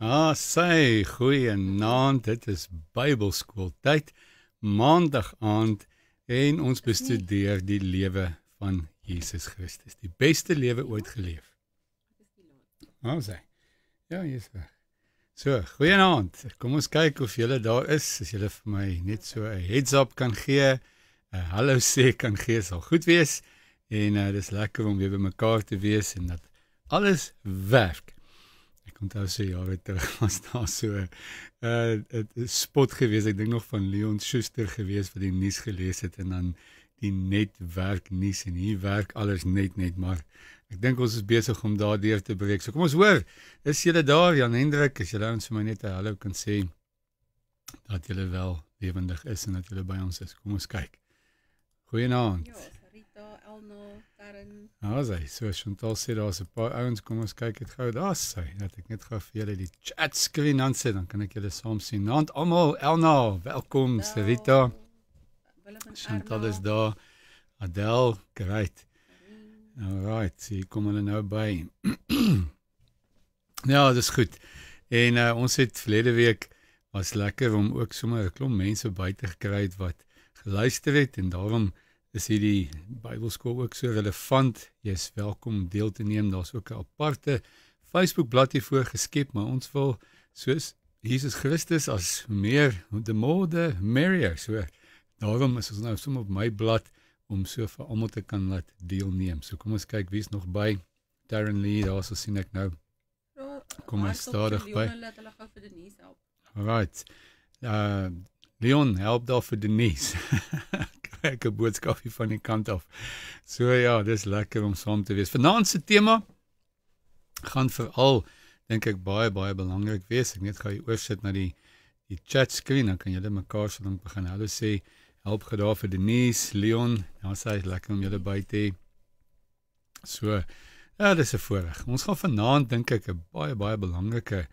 Ah, sy goeie naam, dit is Bybelskooltyd. Maandag aand en ons bestudeer die lewe van Jesus Christus, die beste lewe ooit geleef. Ah, sy. Ja, hier's hy. So, goeie aand. Kom ons kyk of jy daar is, as jy vir my net so 'n heads up kan gee, 'n hallo sê kan gee, sal goed wees. En uh, dis lekker om weer by mekaar te wees en dat alles werk onthou so jare terug was daar so 'n uh, eh, 'n spot geweest. Ek dink nog van Leon Schuster geweest wat die nuus gelees het en dan die netwerk nuus en hier werk alles net net maar ek dink ons is besig om daardeur te breek. So kom ons hoor. Is julle daar Jan Hendrik? Is julle ons vir my net 'n hallo kan sê dat julle wel lewendig is en dat julle by ons is. Kom ons kyk. Goeienaand. Ja no daarin. Nou, sy, so Chantal sê daar's 'n paar ouens, kom ons kyk dit gou. Daar's sy. Net ek net gou vir julle die chat screen aan sê, dan kan ek julle saam sien. Nant almal, Elna, welkom, Sevita. Chantal is daar. Adel, great. Alright, sien kom hulle nou by. ja, dis goed. En uh, ons het verlede week was lekker om ook sommer 'n klomp mense by te gekry wat geluister het en daarom is hierdie Bybelskool ook so relevant. Jy's welkom deel te neem. Daar's ook 'n aparte Facebook bladsy voor geskep, maar ons wil soos Jesus Christus as meer the more the merrier. So daarom is ons nou so op my blad om so vir almal te kan laat deelneem. So kom ons kyk wie's nog by. Darren Lee, daar sou sien ek nou. Ja, kom ons stadig by. Hulle het hulle gou vir Denise help. Alrite. Uh Leon help daar vir Denise. belangrike boodskapie van die kant af. So ja, dis lekker om saam te wees. Vanaand se tema gaan veral dink ek baie baie belangrik wees. Ek net gou hier oorsit na die die chat skrin dan kan julle mekaar se dan begin. Hulle sê help gedaar vir Denise, Leon. Ja, sê lekker om julle by te hê. So ja, dis 'n voorreg. Ons gaan vanaand dink ek 'n baie baie belangrike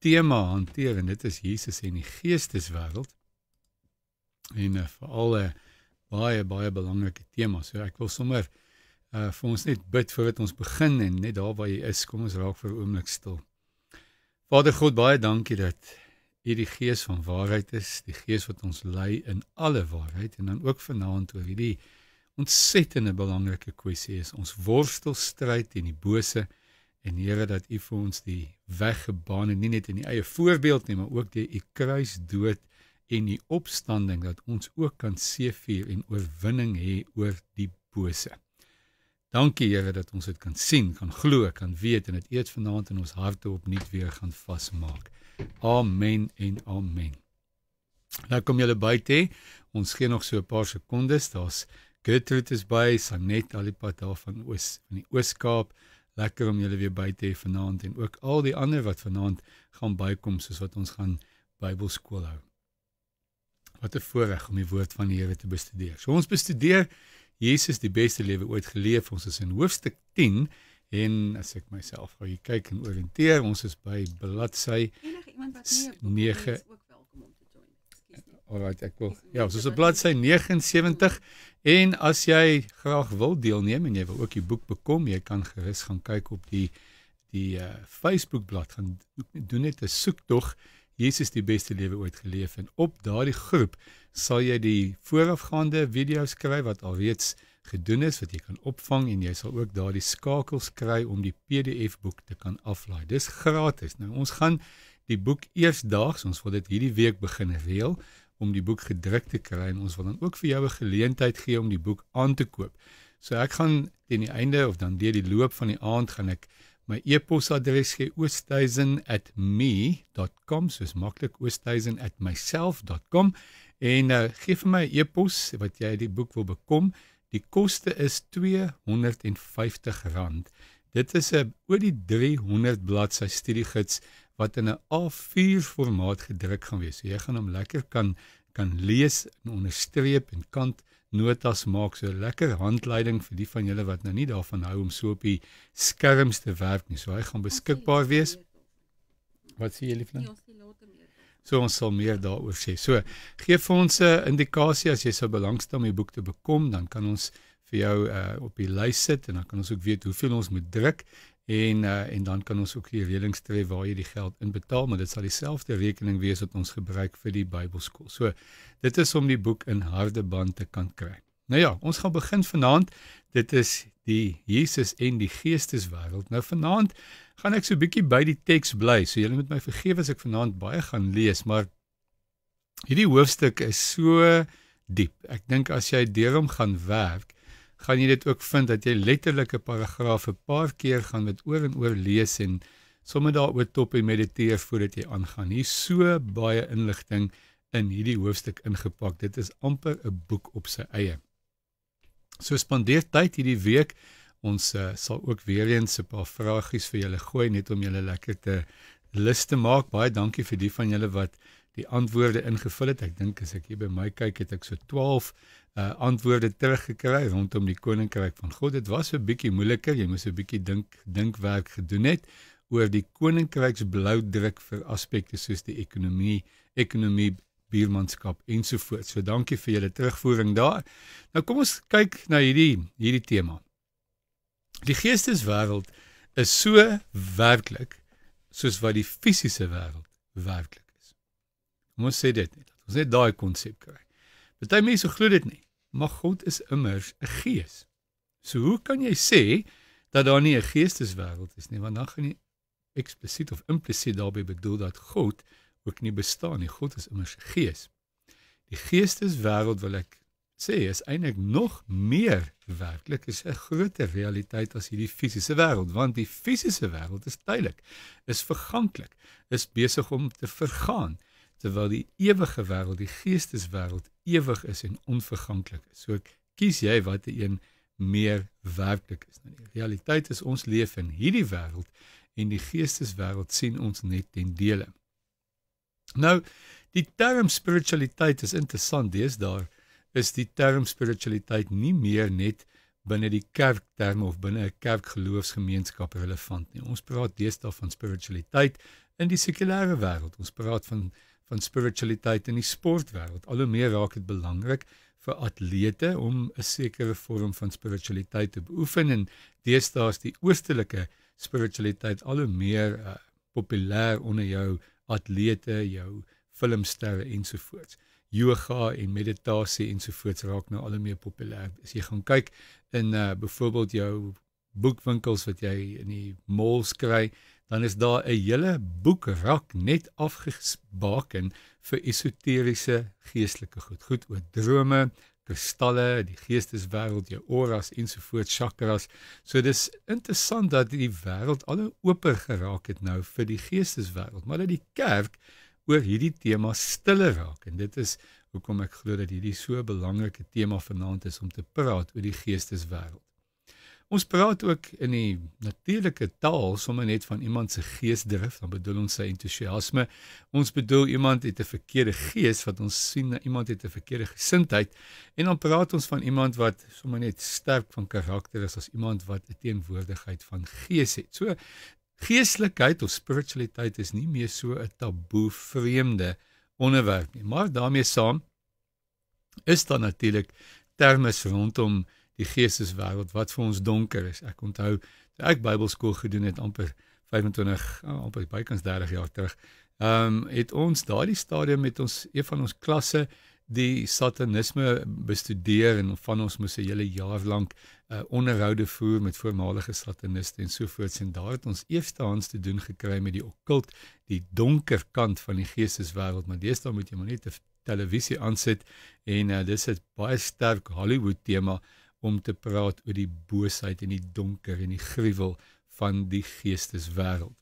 tema hanteer en dit is Jesus en die geesteswêreld. En uh, eh, vir al 'n uh, eh, baie baie belangrike tema. So ek wil sommer uh vir ons net bid voordat ons begin en net daar waar jy is, kom ons raak vir 'n oomblik stil. Vader God, baie dankie dat U die Gees van waarheid is, die Gees wat ons lei in alle waarheid en dan ook vanaand oor hierdie ontsettende belangrike kwessie is ons worstelstryd teen die bose en Here dat U vir ons die weg gebaan het, nie net in die eie voorbeeld nie, maar ook deur U kruisdood en die opstanding dat ons ook kan seëvier en oorwinning hê oor die bose. Dankie Here dat ons dit kan sien, kan glo, kan weet en dit eers vanaand in ons harte opnuut weer gaan vasmaak. Amen en amen. Nou kom julle byte. Ons gee nog so 'n paar sekondes. Daar's Gertrude is by, Sanet alipad daarvan oos van die Oos-Kaap. Lekker om julle weer byte vanaand en ook al die ander wat vanaand gaan bykom soos wat ons gaan Bybelskool hou. Wat 'n voorreg om die woord van die Here te bestudeer. So ons bestudeer Jesus die beste lewe ooit geleef. Ons is in hoofstuk 10 en as ek myself gou hier kyk en orienteer, ons is by bladsy enige iemand wat nie 9 ook welkom om te join. Ja, ons is op bladsy 79 en as jy graag wil deelneem en jy wil ook die boek bekom, jy kan gerus gaan kyk op die die uh, eh, Facebook bladsy gaan doen net 'n soektog Jesus die beste lewe ooit geleef en op daardie groep sal jy die voorafgaande video's kry wat alreeds gedoen is wat jy kan opvang en jy sal ook daardie skakels kry om die PDF boek te kan aflaai. Dis gratis. Nou ons gaan die boek eers daags, ons wil dit hierdie week begin reël om die boek gedruk te kry en ons wil dan ook vir jou 'n geleentheid gee om die boek aan te koop. So ek gaan teen die einde of dan deur die loop van die aand gaan ek My e-posadres is oosthuizen@me.com, soos maklik oosthuizen@myself.com en uh, gee vir my 'n e e-pos wat jy uit die boek wil bekom. Die koste is R250. Dit is 'n uh, oor die 300 bladsy studiegids wat in 'n A4 formaat gedruk gaan wees. So jy gaan hom lekker kan kan lees en onderstreep en kant notas maak so lekker handleiding vir die van julle wat nou nie daarvan hou om so op die skerms te werk nie. So hy gaan beskikbaar wees. Wat sê julle vriend? Ja, so ons sal meer daaroor sê. So gee vir ons 'n indikasie as jy sou belangstel om die boek te bekom, dan kan ons vir jou uh, op die lys sit en dan kan ons ook weet hoeveel ons moet druk en uh, en dan kan ons ook die reëlings tree waar jy die geld inbetaal maar dit sal dieselfde rekening wees wat ons gebruik vir die Bybelskool. So dit is om die boek in harde band te kan kry. Nou ja, ons gaan begin vanaand. Dit is die Jesus en die geesteswêreld. Nou vanaand gaan ek so 'n bietjie by die teks bly. So julle moet my vergewe as ek vanaand baie gaan lees, maar hierdie hoofstuk is so diep. Ek dink as jy deur hom gaan werk, gaan jy dit ook vind dat jy letterlike paragrawe 'n paar keer gaan met oor en oor lees en sommer daaroor top en mediteer voordat jy aangaan. Hier so baie inligting in hierdie hoofstuk ingepak. Dit is amper 'n boek op sy eie. So spandeer tyd hierdie week. Ons uh, sal ook weer eens 'n paar vragies vir julle gooi net om julle lekker te lys te maak. Baie dankie vir die van julle wat die antwoorde ingevul het. Ek dink as ek hier by my kyk, het ek so 12 uh, antwoorde teruggekry rondom die koninkryk van God. Dit was 'n bietjie moeiliker. Jy moes 'n bietjie dink dinkwerk gedoen het oor die koninkryks blou druk vir aspekte soos die ekonomie, ekonomie biermanskap ensovoorts. So dankie vir julle terugvoering daar. Nou kom ons kyk na hierdie hierdie tema. Die geesteswêreld is so werklik soos wat die fisiese wêreld werklik is. Ons sê dit net. Ons net daai konsep kry. Party mense glo dit nie maar God is immers 'n gees. So hoe kan jy sê dat daar nie 'n geesteswêreld is nie, want dan gaan jy eksplisiet of implisiet daarmee bedoel dat God ook nie bestaan nie. God is immers 'n gees. Die geesteswêreld wil ek sê is eintlik nog meer werklik, is 'n groter realiteit as hierdie fisiese wêreld, want die fisiese wêreld is tydelik, is verganklik, is besig om te vergaan terwyl die ewige wêreld, die geesteswêreld ewig is en onverganklik is. So kies jy watter een meer werklik is. Nou die realiteit is ons leef in hierdie wêreld en die geesteswêreld sien ons net ten dele. Nou die term spiritualiteit is interessant deesdae is die term spiritualiteit nie meer net binne die kerk term of binne 'n kerkgeloofsgemeenskap relevant nie. Ons praat deesdae van spiritualiteit in die sekulêre wêreld. Ons praat van van spiritualiteit in die sportwêreld. Al hoe meer raak dit belangrik vir atlete om 'n sekere vorm van spiritualiteit te beoefen en deesdae is die oostelike spiritualiteit al hoe meer uh, eh, populêr onder jou atlete, jou filmsterre ensovoorts. Yoga en meditasie ensovoorts raak nou al hoe meer populêr. As jy gaan kyk in uh, eh, byvoorbeeld jou boekwinkels wat jy in die malls kry, dan is daar 'n hele boekrak net afgebaken vir esoteriese geestelike goed. Goed oor drome, kristalle, die geesteswêreld, jou auras ensovoorts, chakras. So dis interessant dat die wêreld al ooper geraak het nou vir die geesteswêreld, maar dat die kerk oor hierdie tema stiller raak. En dit is hoekom ek glo dat hierdie so 'n belangrike tema vanaand is om te praat oor die geesteswêreld. Ons praat ook in die natuurlike taal sommer net van iemand se geesdrif, dan bedoel ons sy entoesiasme. Ons bedoel iemand het 'n verkeerde gees wat ons sien, iemand het 'n verkeerde gesindheid en dan praat ons van iemand wat sommer net sterk van karakter is as iemand wat 'n teenwoordigheid van gees het. So geeslikheid of spiritualiteit is nie meer so 'n taboe vreemde onderwerp nie. Maar daarmee saam is daar natuurlik terme rondom die geesteswêreld wat vir ons donker is. Ek onthou toe ek Bybelskool gedoen het amper 25 ja, amper bykans 30 jaar terug. Ehm um, het ons daardie stadium met ons een van ons klasse die satanisme bestudeer en van ons moes 'n hele jaar lank uh, onderhoude voer met voormalige sataniste en sovoorts en daar het ons eerstehands te doen gekry met die okkult, die donker kant van die geesteswêreld, maar deesdae moet jy maar net televisie aansit en uh, dis 'n baie sterk Hollywood tema om te praat oor die boosheid en die donker en die gruwel van die geesteswêreld.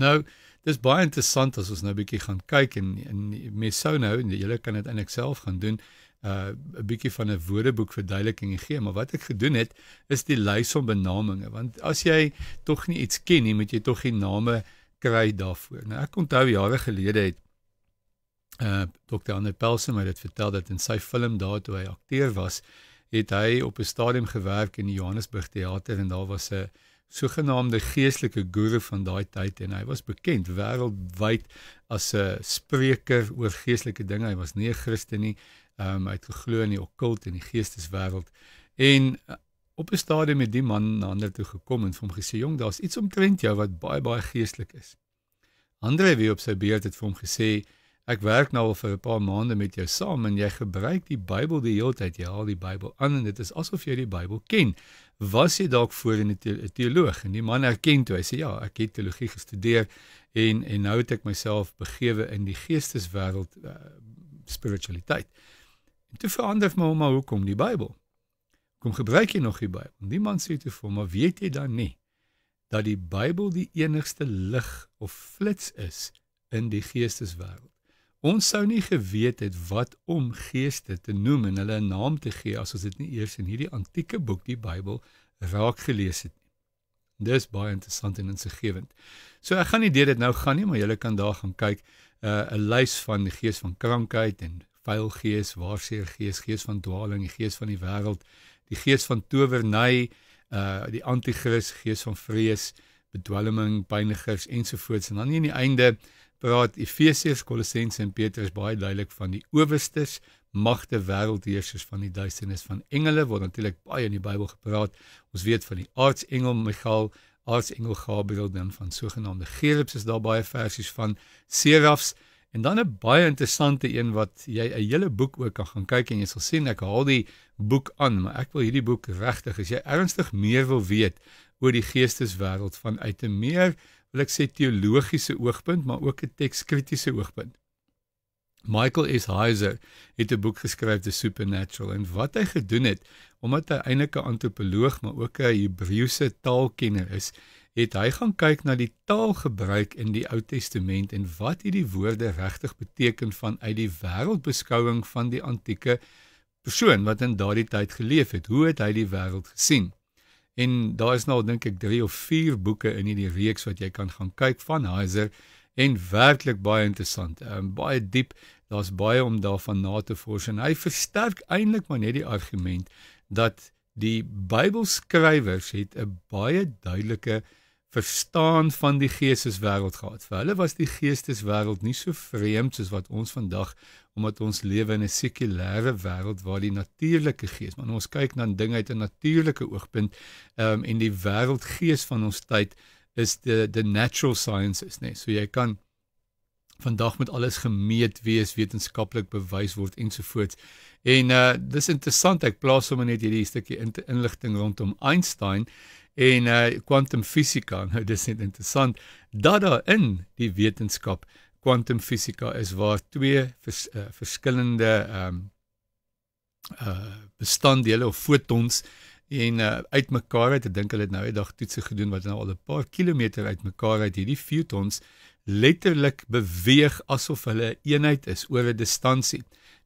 Nou, dis baie interessant as ons nou 'n bietjie gaan kyk en en mens sou nou en julle kan dit eintlik self gaan doen. Uh, 'n uh, bietjie van 'n woordeboek verduideliking gee, maar wat ek gedoen het is die lys van benamings, want as jy tog nie iets ken nie, moet jy tog die name kry daarvoor. Nou ek onthou jare gelede het uh Dr. Anne Pelsen my dit vertel dat in sy film daartoe hy akteur was, uh het hy op 'n stadium gewerk in die Johannesburg teater en daar was 'n sogenaamde geestelike guru van daai tyd en hy was bekend wêreldwyd as 'n spreker oor geestelike dinge. Hy was nie 'n Christen nie. Um, hy het geglo in die okkult en die geesteswêreld. En uh, op 'n stadium het die man na ander toe gekom en vir hom gesê: "Jong, daar's iets omtrent jou wat baie baie geestelik is." Ander wie op sy beurt het vir hom gesê: ek werk nou al vir 'n paar maande met jou saam en jy gebruik die Bybel die hele tyd. Jy haal die Bybel aan en dit is asof jy die Bybel ken. Was jy dalk voor in 'n teoloog? En die man erken toe. Hy sê ja, ek het teologie gestudeer en en nou het ek myself begewe in die geesteswêreld uh, eh, spiritualiteit. En toe verander hom maar, maar hoekom die Bybel? Hoekom gebruik jy nog die Bybel? En die man sê toe vir hom, "Maar weet jy dan nie dat die Bybel die enigste lig of flits is in die geesteswêreld?" Ons sou nie geweet het wat om geeste te noem en hulle 'n naam te gee as ons dit nie eers in hierdie antieke boek die Bybel raak gelees het nie. Dis baie interessant en insiggewend. So ek gaan nie deur dit nou gaan nie, maar julle kan daar gaan kyk 'n uh, eh, 'n lys van die gees van krankheid en vuil gees, waarseer gees, gees van dwaaling, die gees van die wêreld, die gees van towerny, uh die anti-kris, gees van vrees, bedwelming, pynigers ensovoorts en dan nie aan die einde praat Efesiërs, Kolossense en Petrus baie duidelik van die owerstes, magte, wêreldheersers van die duisternis van engele word natuurlik baie in die Bybel gepraat. Ons weet van die aartsengel Michael, aartsengel Gabriel dan van sogenaamde gerubs is daar baie versies van serafs en dan 'n baie interessante een wat jy 'n hele boek ook kan gaan kyk en jy sal sien ek haal die boek aan, maar ek wil hierdie boek regtig as jy ernstig meer wil weet oor die geesteswêreld vanuit 'n meer wil ek sê teologiese oogpunt, maar ook 'n tekskritiese oogpunt. Michael S. Heiser het 'n boek geskryf te Supernatural en wat hy gedoen het, omdat hy eintlik 'n antropoloog maar ook 'n Hebreëse taalkenner is, het hy gaan kyk na die taalgebruik in die Ou Testament en wat hierdie woorde regtig beteken vanuit die wêreldbeskouing van die antieke persoon wat in daardie tyd geleef het. Hoe het hy die wêreld gesien? En daar is nou dink ek 3 of 4 boeke in hierdie reeks wat jy kan gaan kyk van Heiser en werklik baie interessant. Ehm um, baie diep. Daar's baie om daarvan na te vors en hy versterk eintlik maar net die argument dat die Bybelskrywers het 'n baie duidelike verstaan van die geesteswêreld gehad. Vir hulle was die geesteswêreld nie so vreemd soos wat ons vandag omdat ons lewe in 'n sekulêre wêreld waar die natuurlike gees, maar nou ons kyk na dinge uit 'n natuurlike oogpunt, ehm um, en die wêreldgees van ons tyd is die the natural sciences, né? Nee? So jy kan vandag met alles gemeet wees, wetenskaplik bewys word ensovoorts. En uh dis interessant, ek plaas sommer net hierdie stukkie in inligting rondom Einstein en uh eh, kwantumfisika. Nou dis net interessant dat daar in die wetenskap kwantumfisika is waar twee vers, uh, verskillende ehm um, uh bestanddele of fotons en uh, uitmekaar uit ek dink hulle het nou eendag toetse gedoen wat nou al 'n paar kilometer uitmekaar uit hierdie fotons letterlik beweeg asof hulle 'n eenheid is oor 'n distansie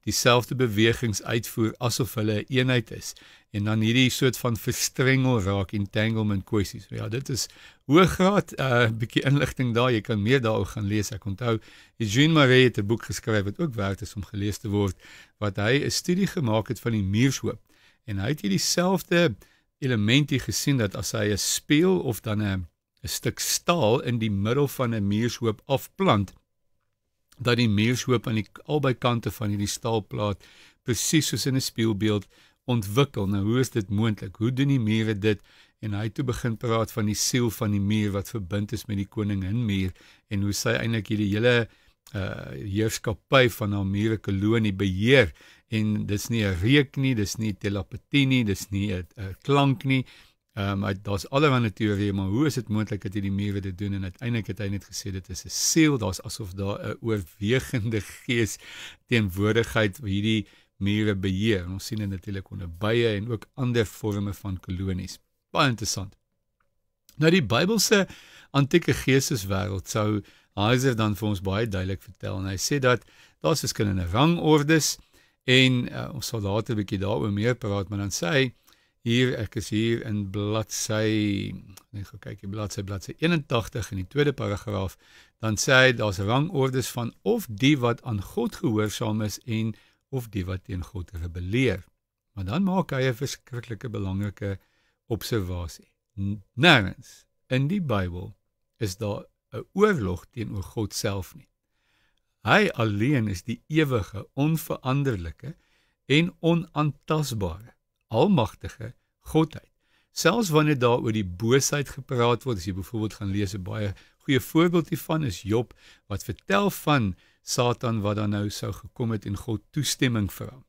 dieselfde bewegings uitvoer asof hulle 'n eenheid is en dan hierdie soort van verstrengel raak entanglement kwessies. Ja, dit is hoëgraad 'n uh, eh, bietjie inligting daar. Jy kan meer daaroor gaan lees. Ek onthou Eugene Marie het 'n boek geskryf wat ook werd is om gelees te word wat hy 'n studie gemaak het van die muurshoop en hy het hier dieselfde elemente gesien dat as hy 'n speel of dan 'n 'n stuk staal in die middel van 'n muurshoop afplant dat die meershoop aan die albei kante van hierdie staalplaat presies soos in 'n spieelbeeld ontwikkel. Nou hoe is dit moontlik? Hoe doen die mure dit? En hy toe begin praat van die siel van die muur wat verbind is met die koningin muur en hoe sy eintlik hierdie hele uh heerskappy van haar mure kolonie beheer en dis nie 'n reek nie, dis nie telepatie nie, dis nie 'n klank nie, Ehm um, daar's allerlei teorieë, maar hoe is dit moontlik dat hierdie mure dit doen en uiteindelik het hy net gesê dit is 'n siel, daar's asof daar 'n oorwegende gees teenwoordigheid hierdie mure beheer. En ons sien dit natuurlik onder baie en ook ander forme van kolonies. Baie interessant. Nou die Bybelse antieke geesteswêreld sou Isaac dan vir ons baie duidelik vertel en hy sê dat daar's verskillende rangordes en uh, ons sal later 'n bietjie daaroor meer praat, maar dan sê hy Hier ek is hier in bladsy, net gou kyk, bladsy bladsy 81 in die tweede paragraaf, dan sê hy daar's rangordes van of die wat aan God gehoorsaam is en of die wat teen God rebelleer. Maar dan maak hy 'n verskriklike belangrike observasie. Nêrens in die Bybel is daar 'n oorlog teenoor God self nie. Hy alleen is die ewige, onveranderlike en onaantastbare almagtige godheid. Selfs wanneer daar oor die boosheid gepraat word, as jy byvoorbeeld gaan lees 'n baie goeie voorbeeld hiervan is Job wat vertel van Satan wat dan nou sou gekom het en God toestemming vir hom.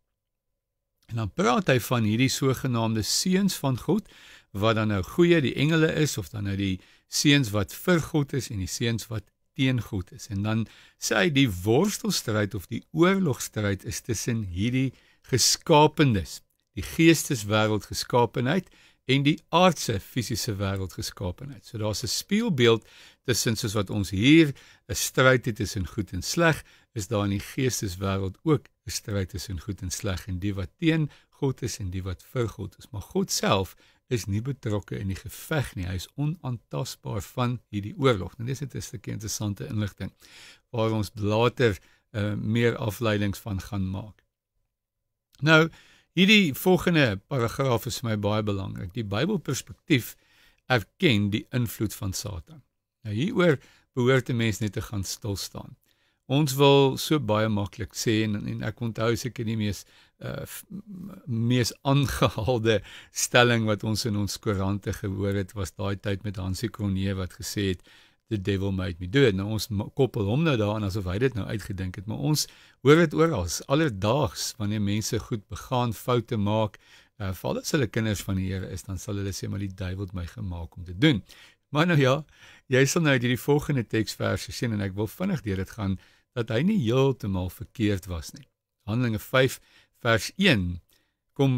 En dan praat hy van hierdie sogenaamde seuns van God wat dan nou goeie die engele is of dan nou die seuns wat vir God is en die seuns wat teen God is. En dan sê hy die worstelstryd of die oorlogstryd is tussen hierdie geskaapendes die geesteswêreld geskaapenheid en die aardse fisiese wêreld geskaapenheid. So daar's 'n spieelbeeld tussen soos wat ons hier 'n stryd het tussen goed en sleg, is daar in die geesteswêreld ook 'n stryd tussen goed en sleg en die wat teen God is en die wat vir God is. Maar God self is nie betrokke in die geveg nie. Hy is onaantastbaar van hierdie oorlog. Nou dis net 'n stukkie interessante inligting waar ons later uh, meer afleidings van gaan maak. Nou, Hierdie volgende paragraaf is vir my baie belangrik. Die Bybelperspektief erken die invloed van Satan. Nou hieroor behoort 'n mens net te gaan stil staan. Ons wil so baie maklik sê en, en ek onthou seker die mees uh, mees aangehaalde stelling wat ons in ons koerante gehoor het was daai tyd met Hansie Cronje wat gesê het uh, the devil made me do it. Nou ons koppel hom nou daaraan asof hy dit nou uitgedink het, maar ons hoor dit oral, alledaags wanneer mense goed begaan, foute maak, uh, veral as hulle kinders van die Here is, dan sal hulle sê maar die duiwel het my gemaak om te doen. Maar nou ja, jy sal nou uit hierdie volgende teksverse sien en ek wil vinnig deur dit gaan dat hy nie heeltemal verkeerd was nie. Handelinge 5 vers 1 kom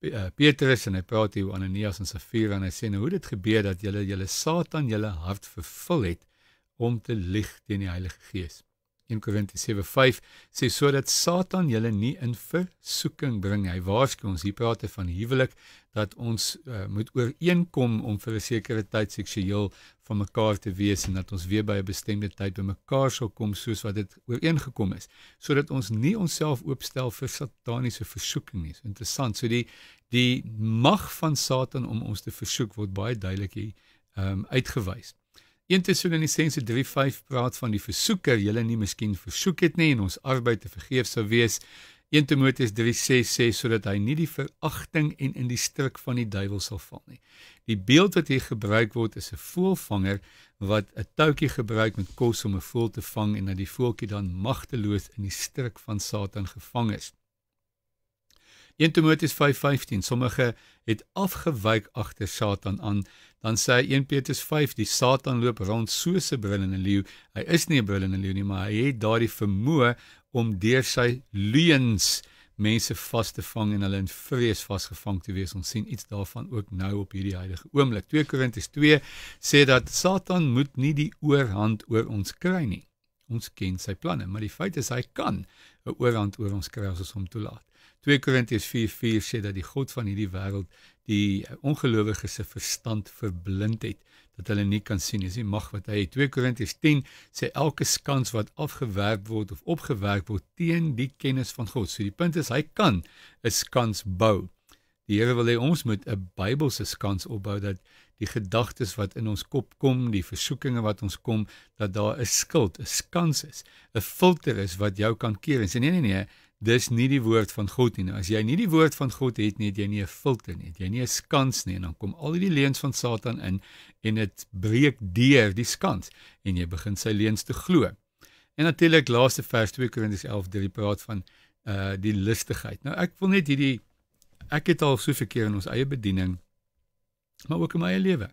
Eh, Petrus en hy praat hier oor Ananias en Safira en hy sê nou hoe dit gebeur dat julle julle Satan julle hart vervul het om te lieg teen die Heilige Gees. 1 Korintië 7:5 sê sodat Satan julle nie in versoeking bring nie. Hy waarsku ons hier praat hy van huwelik dat ons uh, moet ooreenkom om vir 'n sekere tyd seksueel van mekaar te wees en dat ons weer by 'n bestemde tyd by mekaar sal kom soos wat dit ooreengekom is sodat ons nie onsself oopstel vir sataniese versoeking nie. So interessant. So die die mag van Satan om ons te versoek word baie duidelik hier um, uitgewys. 1 Tessalonisense 3:5 praat van die versoeker, julle nie miskien versoek het nie en ons arbeid te vergeef sou wees 1 Timoteus 3:6 sê sodat hy nie die veragting en in die struik van die duiwel sal val nie. Die beeld wat hier gebruik word is 'n voëlvanger wat 'n touwtjie gebruik met kos om 'n voël te vang en dat die voeltjie dan magteloos in die struik van Satan gevang is. 1 Timoteus 5:15 Sommige het afgewyk agter Satan aan, dan sê hy 1 Petrus 5 die Satan loop rond soos 'n brullende leeu. Hy is nie 'n brullende leeu nie, maar hy het daardie vermoë om deur sy leuns mense vas te vang en hulle in vrees vasgevang te wees. Ons sien iets daarvan ook nou op hierdie heilige oomblik. 2 Korintiërs 2 sê dat Satan moet nie die oorhand oor ons kry nie. Ons ken sy planne, maar die feit is hy kan 'n oorhand oor ons kry as ons hom toelaat. 2 Korintiërs 4:4 sê dat die god van hierdie wêreld die ongelowiges se verstand verblind het wat hulle nie kan sien nie. Dis die mag wat hy het. 2 Korintiërs 10 sê elke skans wat afgewerp word of opgewerp word teen die kennis van God. So die punt is hy kan 'n skans bou. Die Here wil hê ons moet 'n Bybelse skans opbou dat die gedagtes wat in ons kop kom, die versoekinge wat ons kom, dat daar 'n skild, 'n skans is, 'n filter is wat jou kan keer. En sê nee nee nee, dis nie die woord van God nie. Nou, as jy nie die woord van God het nie, het jy nie 'n filter nie. Het jy nie 'n skans nie en dan kom al hierdie leuns van Satan in en dit breek deur die skans en jy begin sy leuns te glo. En natuurlik laaste vers 2 Korintiërs 11 drie praat van uh die lustigheid. Nou ek wil net hierdie ek het al so verkeer in ons eie bediening maar ook in my eie lewe.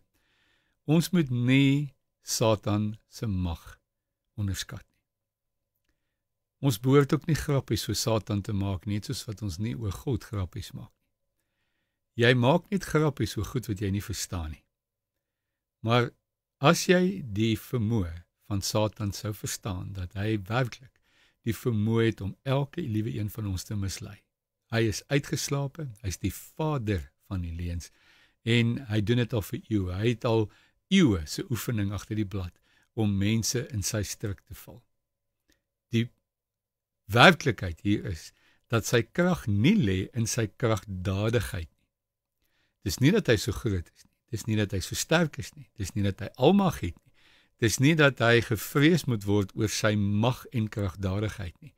Ons moet nie Satan se mag onderskat. Ons behoort ook nie grappies vir Satan te maak nie, net soos wat ons nie oor God grappies maak nie. Jy maak net grappies oor goed wat jy nie verstaan nie. Maar as jy die vermoë van Satan sou verstaan dat hy werklik die vermoë het om elke liewe een van ons te mislei. Hy is uitgeslaap, hy's die vader van die leuns en hy doen dit al vir eeue. Hy het al eeue se oefening agter die blad om mense in sy struik te val. Die werklikheid hier is dat sy krag nie lê in sy kragdadigheid nie. Dis nie dat hy so groot is nie. Dis nie dat hy so sterk is nie. Dis nie dat hy almag het nie. Dis nie dat hy gevrees moet word oor sy mag en kragdadigheid nie.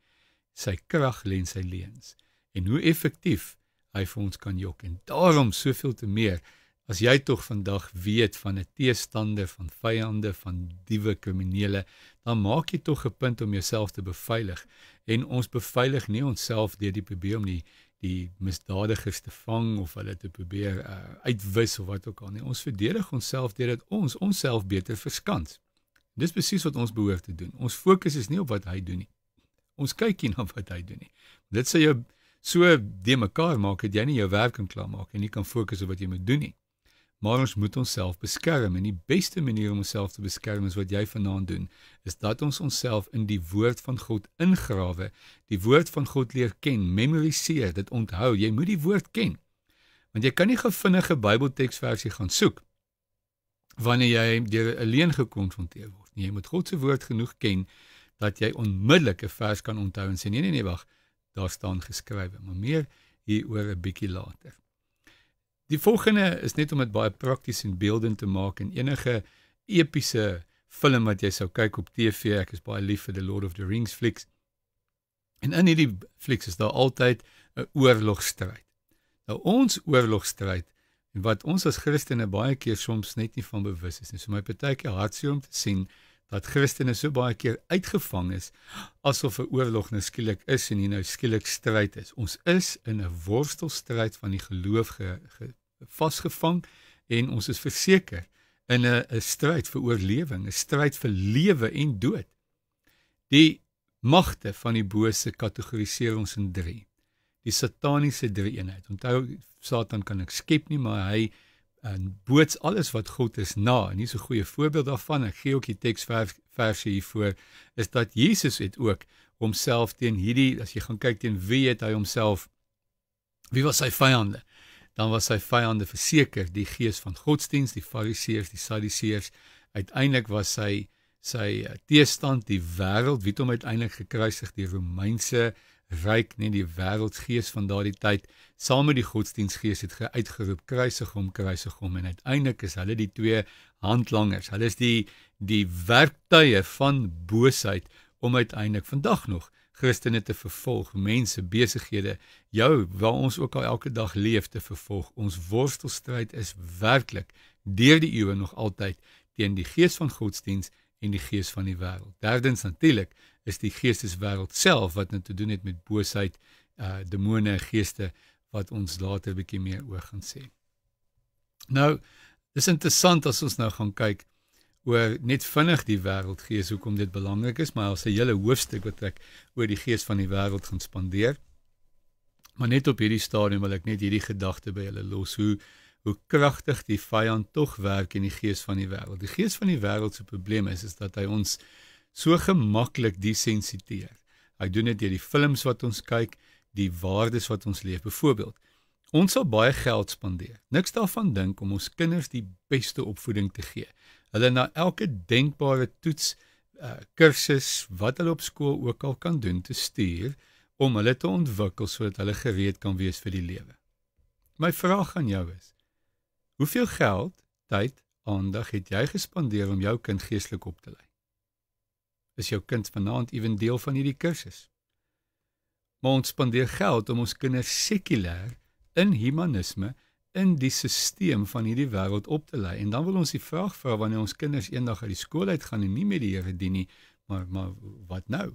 Sy krag lê in sy leens en hoe effektief hy vir ons kan jok en daarom soveel te meer As jy tog vandag weet van 'n teestande van vyande van diewe kriminele, dan maak jy tog 'n punt om jouself te beveilig en ons beveilig nie onsself deur die PB om die die misdadigers te vang of hulle te probeer uh, uitwis of wat ook al nie. Ons verdedig onsself deurdat ons onsself beter verskans. Dis presies wat ons behoort te doen. Ons fokus is nie op wat hy doen nie. Ons kyk nie na wat hy doen nie. Dit sê jy so de mekaar maak dat jy nie jou werk kan klaarmaak en nie kan fokus op wat jy moet doen nie maar ons moet onsself beskerm en die beste manier om onsself te beskerm is wat jy vanaand doen is dat ons onsself in die woord van God ingrawe die woord van God leer ken memoriseer dit onthou jy moet die woord ken want jy kan nie gefinnige Bybelteksversie gaan soek wanneer jy deur alleen gekonfronteer word nie jy moet God se woord genoeg ken dat jy onmiddellik 'n vers kan onthou en sê nee nee nee wag daar staan geskrywe maar meer hieroor 'n bietjie later Die volgende is net om dit baie prakties en beeldend te maak en enige epiese film wat jy sou kyk op TV, ek is baie lief vir The Lord of the Rings flicks. En in enige flicks is daar altyd 'n oorlogstryd. Nou ons oorlogstryd en wat ons as Christene baie keer soms net nie van bewus is nie. So my partykeer hartseer om te sien dat Christene so baie keer uitgevang is asof 'n oorlog nou skielik is en hier nou skielik stryd is. Ons is in 'n worstelstryd van die geloof ge, ge, vasgevang en ons is verseker in 'n 'n stryd vir oorlewing, 'n stryd vir lewe en dood. Die magte van die bose kategoriseer ons in 3. Die sataniese drie eenheid. Onthou Satan kan ek skep nie, maar hy en eh, boots alles wat God is na. En hier's 'n goeie voorbeeld daarvan. Ek gee ook die teks versie hiervoor is dat Jesus het ook homself teen hierdie as jy gaan kyk teen wie het hy homself wie was sy vyande? dan was sy vyande verseker die gees van godsdiens, die fariseërs, die sadiseërs. Uiteindelik was sy sy eh, teestand die wêreld wie hom uiteindelik gekruisig die Romeinse ryk nie die wêreldgees van daardie tyd saam met die godsdiensgees het uitgeroep kruisig hom kruisig hom en uiteindelik is hulle die twee handlangers hulle is die die werktuie van boosheid om uiteindelik vandag nog Christene te vervolg, mense besighede, jou waar ons ook al elke dag leef te vervolg. Ons worstelstryd is werklik deur die eeue nog altyd teen die gees van godsdiens en die gees van die wêreld. Derdens natuurlik is die geesteswêreld self wat net nou te doen het met boosheid, eh uh, demone en geeste wat ons later 'n bietjie meer oor gaan sê. Nou, dis interessant as ons nou gaan kyk oor net vinnig die wêreldgees hoekom dit belangrik is, maar hy het 'n hele hoofstuk wat ek oor die gees van die wêreld gaan spandeer. Maar net op hierdie stadium wil ek net hierdie gedagte by julle los hoe hoe kragtig die vyand tog werk in die gees van die wêreld. Die gees van die wêreld se probleem is is dat hy ons so gemaklik desensitiseer. Hy doen dit deur die films wat ons kyk, die waardes wat ons leef. Byvoorbeeld, Ons sal baie geld spandeer. Niks daarvan dink om ons kinders die beste opvoeding te gee. Hulle na elke denkbare toets, uh, kursus, wat hulle op skool ook al kan doen te stuur om hulle te ontwikkel sodat hulle gereed kan wees vir die lewe. My vraag aan jou is: Hoeveel geld, tyd, aandag het jy gespandeer om jou kind geestelik op te lei? Is jou kind vanaand ewen deel van hierdie kursus? Maar ons spandeer geld om ons kinders sekulêr in humanisme in die stelsel van hierdie wêreld op te lê. En dan wil ons die vraag vra wanneer ons kinders eendag uit die skool uit gaan en nie meer die Here dien nie, maar maar wat nou?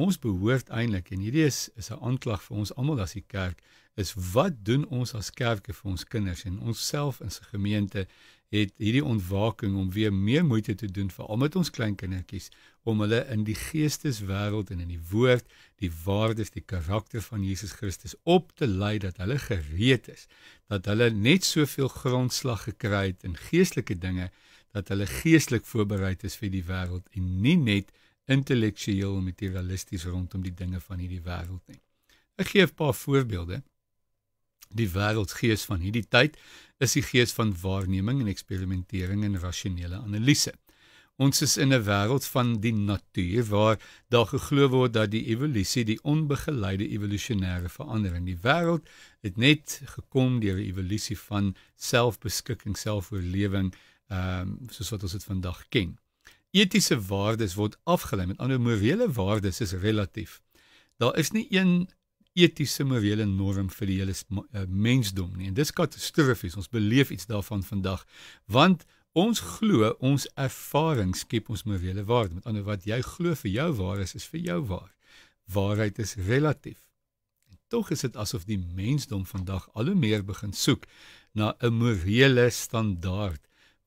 Ons behoort eintlik en hierdie is is 'n aanklag vir ons almal as die kerk is wat doen ons as kerke vir ons kinders en onsself in se gemeente het hierdie ontwaking om weer meer moeite te doen vir al met ons kleinkindertjies om hulle in die geesteswêreld en in die woord die waardes die karakter van Jesus Christus op te lei dat hulle gereed is dat hulle net soveel grondslag gekry het in geestelike dinge dat hulle geestelik voorbereid is vir die wêreld en nie net intellektueel en materialisties rondom die dinge van hierdie wêreld nie. Ek gee 'n paar voorbeelde. Die wêreldgees van hierdie tyd is die gees van waarneming en eksperimentering en rasionele analise. Ons is in 'n wêreld van die natuur waar daar geglo word dat die evolusie, die onbegeleide evolusionêre verandering, die wêreld het net gekom deur 'n evolusie van selfbeskikking, selfoorlewing, ehm um, soos wat ons dit vandag ken. Etiese waardes word afgelei met ander morele waardes is relatief. Daar is nie een etiese morele norm vir die hele eh, mensdom nie en dis katastrofies. Ons beleef iets daarvan vandag want ons glo ons ervaring skep ons morele waarde. Met ander wat jy glo vir jou waar is is vir jou waar. Waarheid is relatief. En tog is dit asof die mensdom vandag al hoe meer begin soek na 'n morele standaard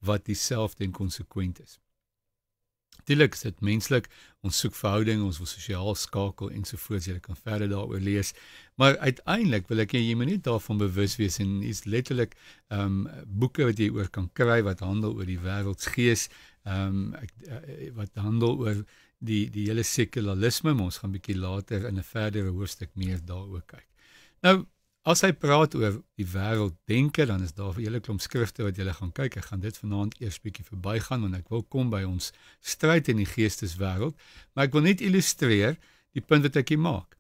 wat dieselfde en konsekwent is. Natuurlik is dit menslik. Ons soek verhouding, ons wil sosiaal skakel en so voort. Jy kan verder daaroor lees. Maar uiteindelik wil ek jy moet net daarvan bewus wees en iets letterlik ehm um, boeke wat jy oor kan kry wat handel oor die wêreldsgees, ehm um, wat handel oor die die hele sekularisme. Ons gaan bietjie later in 'n verdere hoofstuk meer daaroor kyk. Nou As hy praat oor die wêreld denke, dan is daar 'n hele klomp skrifte wat jy gaan kyk. Ek gaan dit vanaand eers bietjie verbygaan want ek wil kom by ons stryd in die geesteswêreld, maar ek wil net illustreer die punt wat ek hier maak.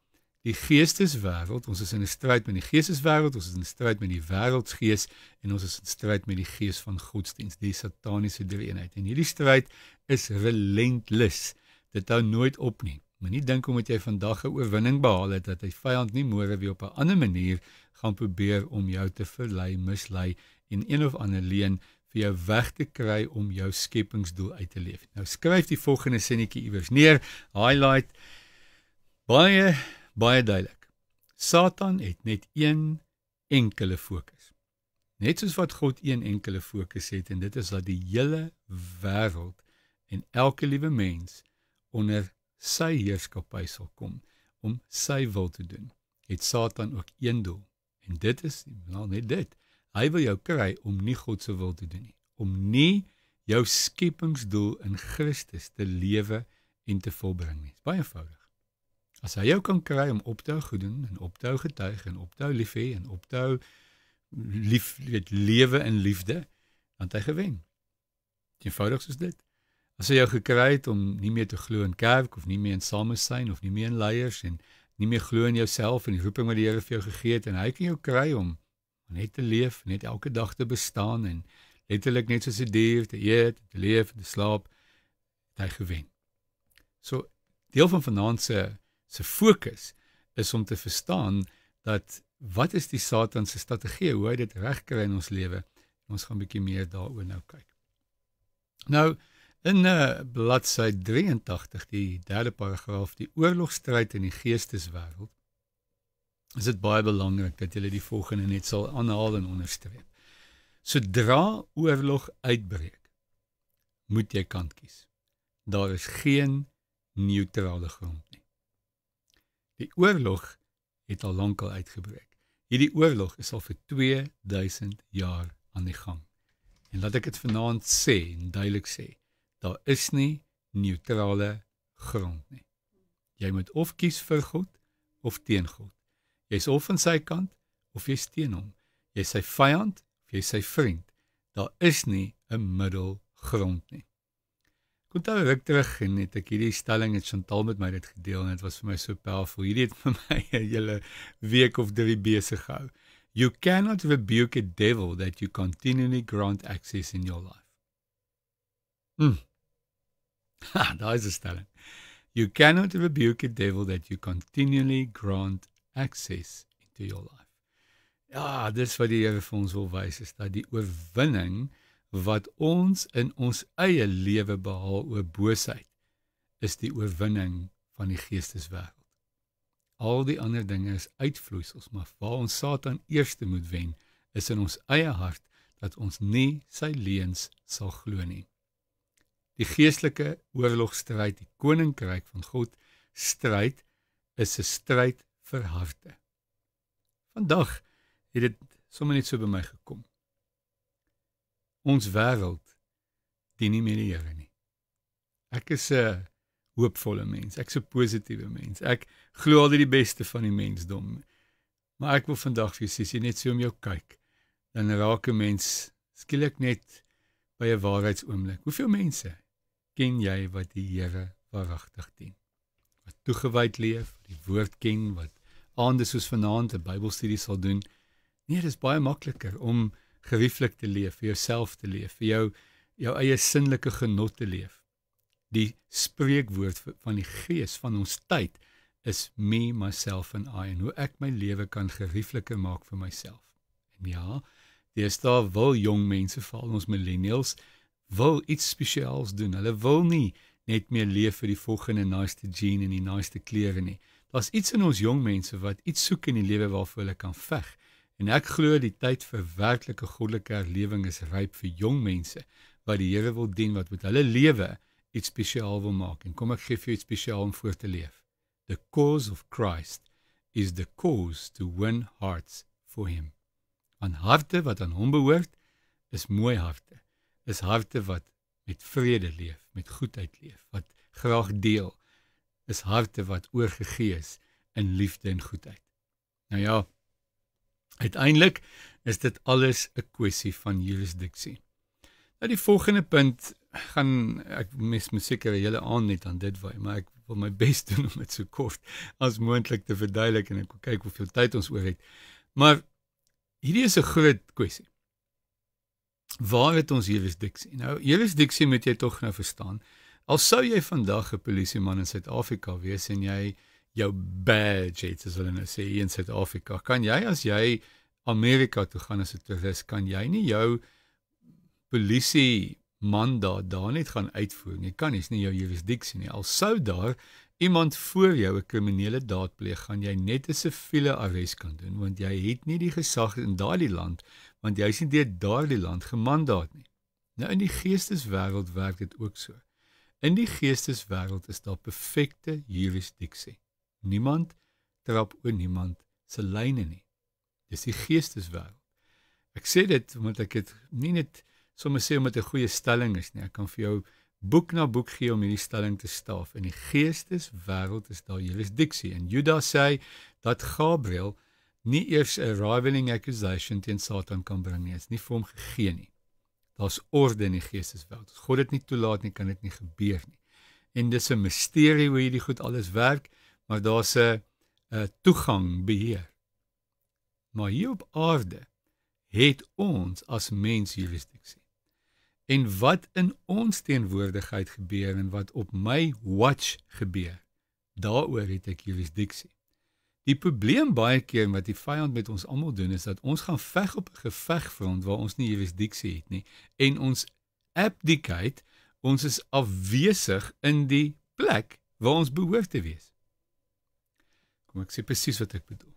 Die geesteswêreld, ons is in 'n stryd met die geesteswêreld, ons is in 'n stryd met die wêreldsgees en ons is in 'n stryd met die gees van godsdiens, die sataniese drie-eenheid. En hierdie stryd is relentless. Dit hou nooit op nie. Moenie dink omdat jy vandag 'n oorwinning behaal het dat hy vyand nie môre weer op 'n ander manier gaan probeer om jou te verlei, mislei en een of ander leen vir jou weg te kry om jou skepingsdoel uit te leef. Nou skryf die volgende sinnetjie iewers neer, highlight baie baie duidelik. Satan het net een enkele fokus. Net soos wat God een enkele fokus het en dit is dat die hele wêreld en elke liewe mens onder sy heerskappy sal kom om sy wil te doen, het Satan ook een doel. En dit is nou net dit. Hy wil jou kry om nie God se wil te doen nie, om nie jou skepingsdoel in Christus te lewe en te volbring nie. Baie eenvoudig. As hy jou kan kry om op te hou goed doen en op te hou getuig en op te hou lief hê en op te hou lief weet lewe in liefde, dan het hy gewen. Eenvoudig soos dit as jy jou gekry het om nie meer te glo in kerk of nie meer in samesyn of nie meer in leiers en nie meer glo in jouself en die roeping wat die Here vir jou gegee het en hy kan jou kry om net te leef, net elke dag te bestaan en letterlik net soos 'n dier te eet, te leef, te slaap, het hy gewen. So deel van vanaand se se fokus is om te verstaan dat wat is die Satan se strategie, hoe hy dit regkry in ons lewe. Ons gaan 'n bietjie meer daaroor nou kyk. Nou, In uh, bladsy 83, die derde paragraaf, die oorlogstryd in die geesteswêreld, is dit baie belangrik dat jy dit volgende net sal aanhaal en onderstreep. Sodra oorlog uitbreek, moet jy kant kies. Daar is geen neutrale grond nie. Die oorlog het al lank al uitgebreek. Hierdie oorlog is al vir 2000 jaar aan die gang. En laat ek dit vanaand sê en duidelik sê, Daar is nie neutrale grond nie. Jy moet of kies vir God of teen God. Jy's of aan sy kant of jy's teen hom. Jy's sy vyand of jy's sy vriend. Daar is nie 'n middelgrond nie. Kontou ek terug en net ek hierdie stelling het Chantal met my dit gedeel en dit was vir my so powerful. Hierdie het vir my 'n hele week of drie besig gehou. You cannot rebuke a devil that you continually grant access in your life. Mm. Ha, daai is 'n stelling. You cannot rebuke a devil that you continually grant access into your life. Ja, dis wat die Here vir ons wil wys is dat die oorwinning wat ons in ons eie lewe behaal oor boosheid is die oorwinning van die geesteswêreld. Al die ander dinge is uitvloeisels, maar waar ons Satan eers moet wen, is in ons eie hart dat ons nie sy leuns sal glo nie. Die geestelike oorlogstryd, die koninkryk van God stryd is 'n stryd vir harte. Vandag het dit sommer net so by my gekom. Ons wêreld dien nie meer die Here nie. Ek is 'n hoopvolle mens, ek's 'n positiewe mens. Ek glo altyd die beste van die mensdom. Maar ek wil vandag vir julle sê net so om jou kyk, dan raak 'n mens skielik net by 'n waarheidsoomblik. Hoeveel mense ken jy wat die Here waaragtig dien? Wat toegewyd leef, die woord ken wat aande soos vanaand 'n Bybelstudie sal doen. Nee, dit is baie makliker om gerieflik te leef, vir jouself te leef, vir jou jou eie sinnelike genot te leef. Die spreekwoord van die gees van ons tyd is me myself and I en hoe ek my lewe kan geriefliker maak vir myself. En ja, dis daar wil jong mense, veral ons millennials, wil iets spesiaals doen. Hulle wil nie net meer leef vir die volgende naaste nice jeans en die naaste nice klere nie. Daar's iets in ons jong mense wat iets soek in die lewe waarvoor hulle kan veg. En ek glo die tyd vir werklike goddelike herlewing is ryp vir jong mense wat die Here wil dien wat met hulle lewe iets spesiaal wil maak. En kom ek gee vir jou iets spesiaal om vir te leef. The cause of Christ is the cause to win hearts for him. 'n Harte wat aan hom behoort is mooi harte is harte wat met vrede leef, met goedheid leef, wat graag deel. Is harte wat oorgegee is in liefde en goedheid. Nou ja, uiteindelik is dit alles 'n kwessie van jurisdiksie. Nou die volgende punt gaan ek mes my seker hele aand net aan dit wy, maar ek wil my bes doen om dit so kort as moontlik te verduidelik en ek kyk hoeveel tyd ons oor het. Maar hierdie is 'n groot kwessie. Waar het ons Jewes Dixie? Nou Jewes Dixie moet jy tog nou verstaan. Al sou jy vandag 'n polisieman in Suid-Afrika wees en jy jou badge het as hulle nou sê in Suid-Afrika, kan jy as jy Amerika toe gaan as 'n toerist, kan jy nie jou polisie mandaat daar net gaan uitvoer nie. Kan nie jou Jewes Dixie nie. Al sou daar iemand voor jou 'n kriminele daad pleeg, gaan jy net 'n siviele arrest kan doen want jy het nie die gesag in daardie land want jy is nie deur daardie land gemandaat nie. Nou in die geesteswêreld werk dit ook so. In die geesteswêreld is daar perfekte jurisdiksie. Niemand trap oor niemand se lyne nie. Dis die geesteswêreld. Ek sê dit omdat ek dit nie net sommer sê omdat 'n goeie stelling is nie. Ek kan vir jou boek na boek gee om hierdie stelling te staaf. In die geesteswêreld is daar jurisdiksie. En Juda sê dat Gabriël nie eers 'n rivaling accusation teen Satan kan bring nie. Dit's nie vir hom gegee nie. Daar's orde in die geesteswêreld. As God dit nie toelaat nie, kan dit nie gebeur nie. En dis 'n misterie hoe hierdie goed alles werk, maar daar's 'n 'n toegang beheer. Maar hier op aarde het ons as mens jurisdiksie. En wat in ons teenwoordigheid gebeur en wat op my watch gebeur, daaroor het ek jurisdiksie. Die probleem baie keer wat die vyand met ons almal doen is dat ons gaan veg op 'n gevegfront waar ons nie jurisdiksie het nie en ons abdicate, ons is afwesig in die plek waar ons behoort te wees. Kom ek sê presies wat ek bedoel.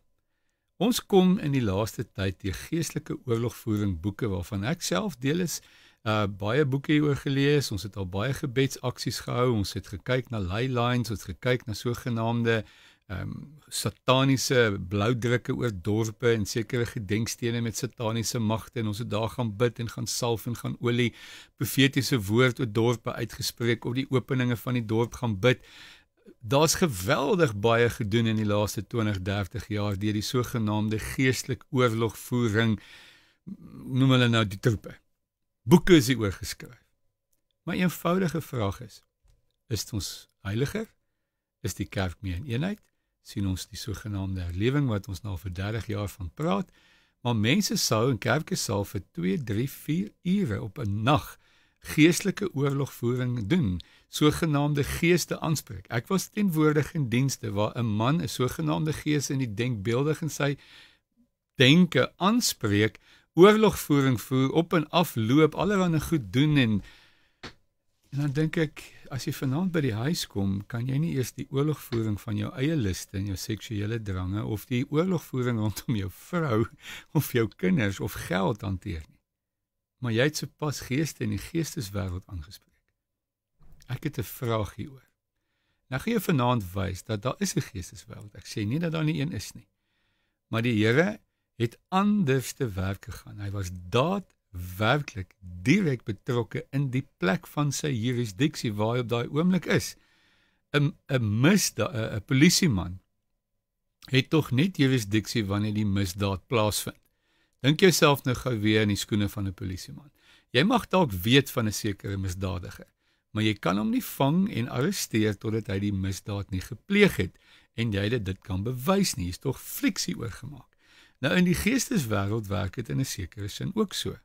Ons kom in die laaste tyd te geestelike oorlogvoering boeke waarvan ek self deel is, uh baie boeke hieroor gelees, ons het al baie gebedsaksies gehou, ons het gekyk na ley lines, ons het gekyk na sogenaamde uh ehm um, sataniese bloudrukke oor dorpe en sekere gedenkstene met sataniese magte en ons het daar gaan bid en gaan salf en gaan olie profetiese woord oor dorpe uitgespreek of die openinge van die dorp gaan bid. Daar's geweldig baie gedoen in die laaste 20, 30 jaar deur die sogenaamde geestelike oorlogvoering noem hulle nou die troepe. Boeke is hier oorgeskryf. My eenvoudige vraag is: is ons heiliger? Is die kerk meer in eenheid? sien ons die sogenaamde herlewing wat ons nou vir 30 jaar van praat. Maar mense sou in kerke sou vir 2, 3, 4 ure op 'n nag geestelike oorlogvoering doen, sogenaamde geeste aanspreek. Ek was teenwoordig in dienste waar 'n man 'n sogenaamde gees in die denkbeeldig en sy denke aanspreek, oorlogvoering voer, op en af loop, allerlei goed doen en, en dan dink ek, as jy vanaand by die huis kom, kan jy nie eers die oorlogvoering van jou eie liste en jou seksuele drange of die oorlogvoering rondom jou vrou of jou kinders of geld hanteer nie. Maar jy het sopas geeste in die geesteswêreld aangespreek. Ek het 'n vraag hieroor. Nou gee jy vanaand wys dat daar is 'n geesteswêreld. Ek sê nie dat daar nie een is nie. Maar die Here het anderste werk gegaan. Hy was daad werklik direk betrokke in die plek van sy jurisdiksie waar hy op daai oomblik is. 'n 'n misdaad 'n 'n polisieman het tog net jurisdiksie wanneer die misdaad plaasvind. Dink jouself nou gou weer in die skoene van 'n polisieman. Jy mag dalk weet van 'n sekere misdadiger, maar jy kan hom nie vang en arresteer totdat hy die misdaad nie gepleeg het en jy dit dit kan bewys nie. Hier's tog fliksie oorgemaak. Nou in die geesteswêreld werk dit in 'n sekere sin ook so.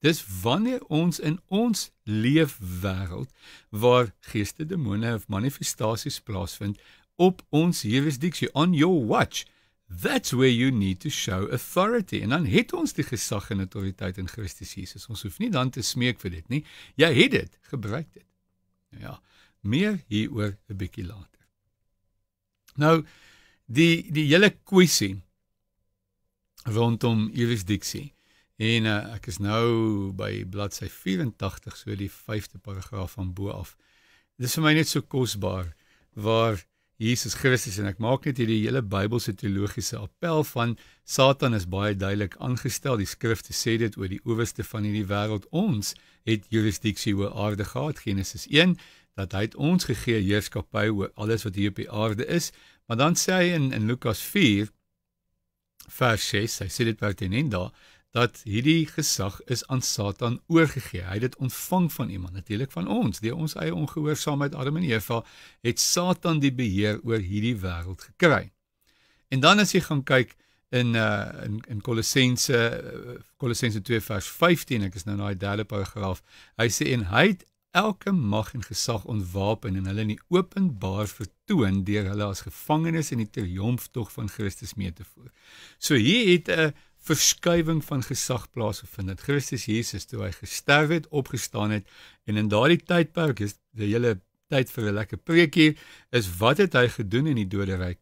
Dis wanneer ons in ons leefwêreld waar geeste, demone of manifestasies plaasvind op ons jurisdiksie on your watch that's where you need to show authority en dan het ons die gesag en autoriteit in Christus Jesus. Ons hoef nie dan te smeek vir dit nie. Jy het dit, gebruik dit. Nou ja, meer hieroor 'n bietjie later. Nou die die hele kwessie rondom jurisdiksie En uh, ek is nou by bladsy 84, so die 5de paragraaf van bo af. Dis vir my net so kosbaar waar Jesus Christus en ek maak net hierdie hele Bybelse teologiese appel van Satan is baie duidelik aangestel. Die skrifte sê dit oor die owerste van hierdie wêreld. Ons het jurisdiksie oor aarde gehad Genesis 1 dat hy het ons gegee heerskappy oor alles wat hier op die aarde is. Maar dan sê hy in in Lukas 4 vers 6, hy sê dit pertinent daar dat hierdie gesag is aan Satan oorgegee. Hy het dit ontvang van iemand, natuurlik van ons, deur ons eie ongehoorsaamheid Adam en Eva het Satan die beheer oor hierdie wêreld gekry. En dan as jy gaan kyk in uh in in Kolossense eh, Kolossense 2 vers 15, ek is nou na die derde paragraaf. Hy sê en hy het elke mag en gesag ontwapen en hulle in die openbaar vertoon deur hulle as gevangenes in die triomftog van Christus mee te voer. So hier het 'n uh, eh, verskywing van gesag plaasgevind het. Christus Jesus toe hy gesterf het, opgestaan het en in daardie tydperk is die hele tyd vir 'n lekker preekie is wat het hy gedoen in die doderyk?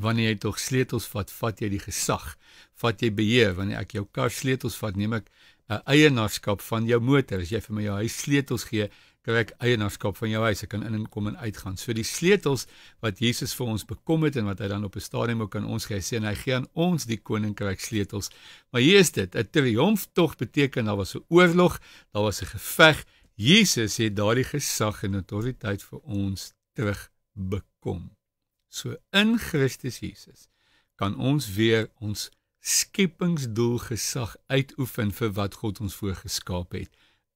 Wanneer jy tog sleutels vat, vat jy die gesag, vat jy beheer. Wanneer ek jou kar sleutels vat, neem ek 'n eienaarskap van jou motor. As jy vir my jou huis sleutels gee, kry ek eienaarskap van jou huis. Ek kan in en kom en uitgaan. So die sleutels wat Jesus vir ons bekom het en wat hy dan op 'n stadium ook aan ons gee, sê hy gee aan ons die koninkryk sleutels. Maar hier is dit, 'n triomftog beteken daar was 'n oorlog, daar was 'n geveg. Jesus het daardie gesag en autoriteit vir ons terug bekom. So in Christus Jesus kan ons weer ons skepingsdoel gesag uitoefen vir wat God ons voorgeskaap het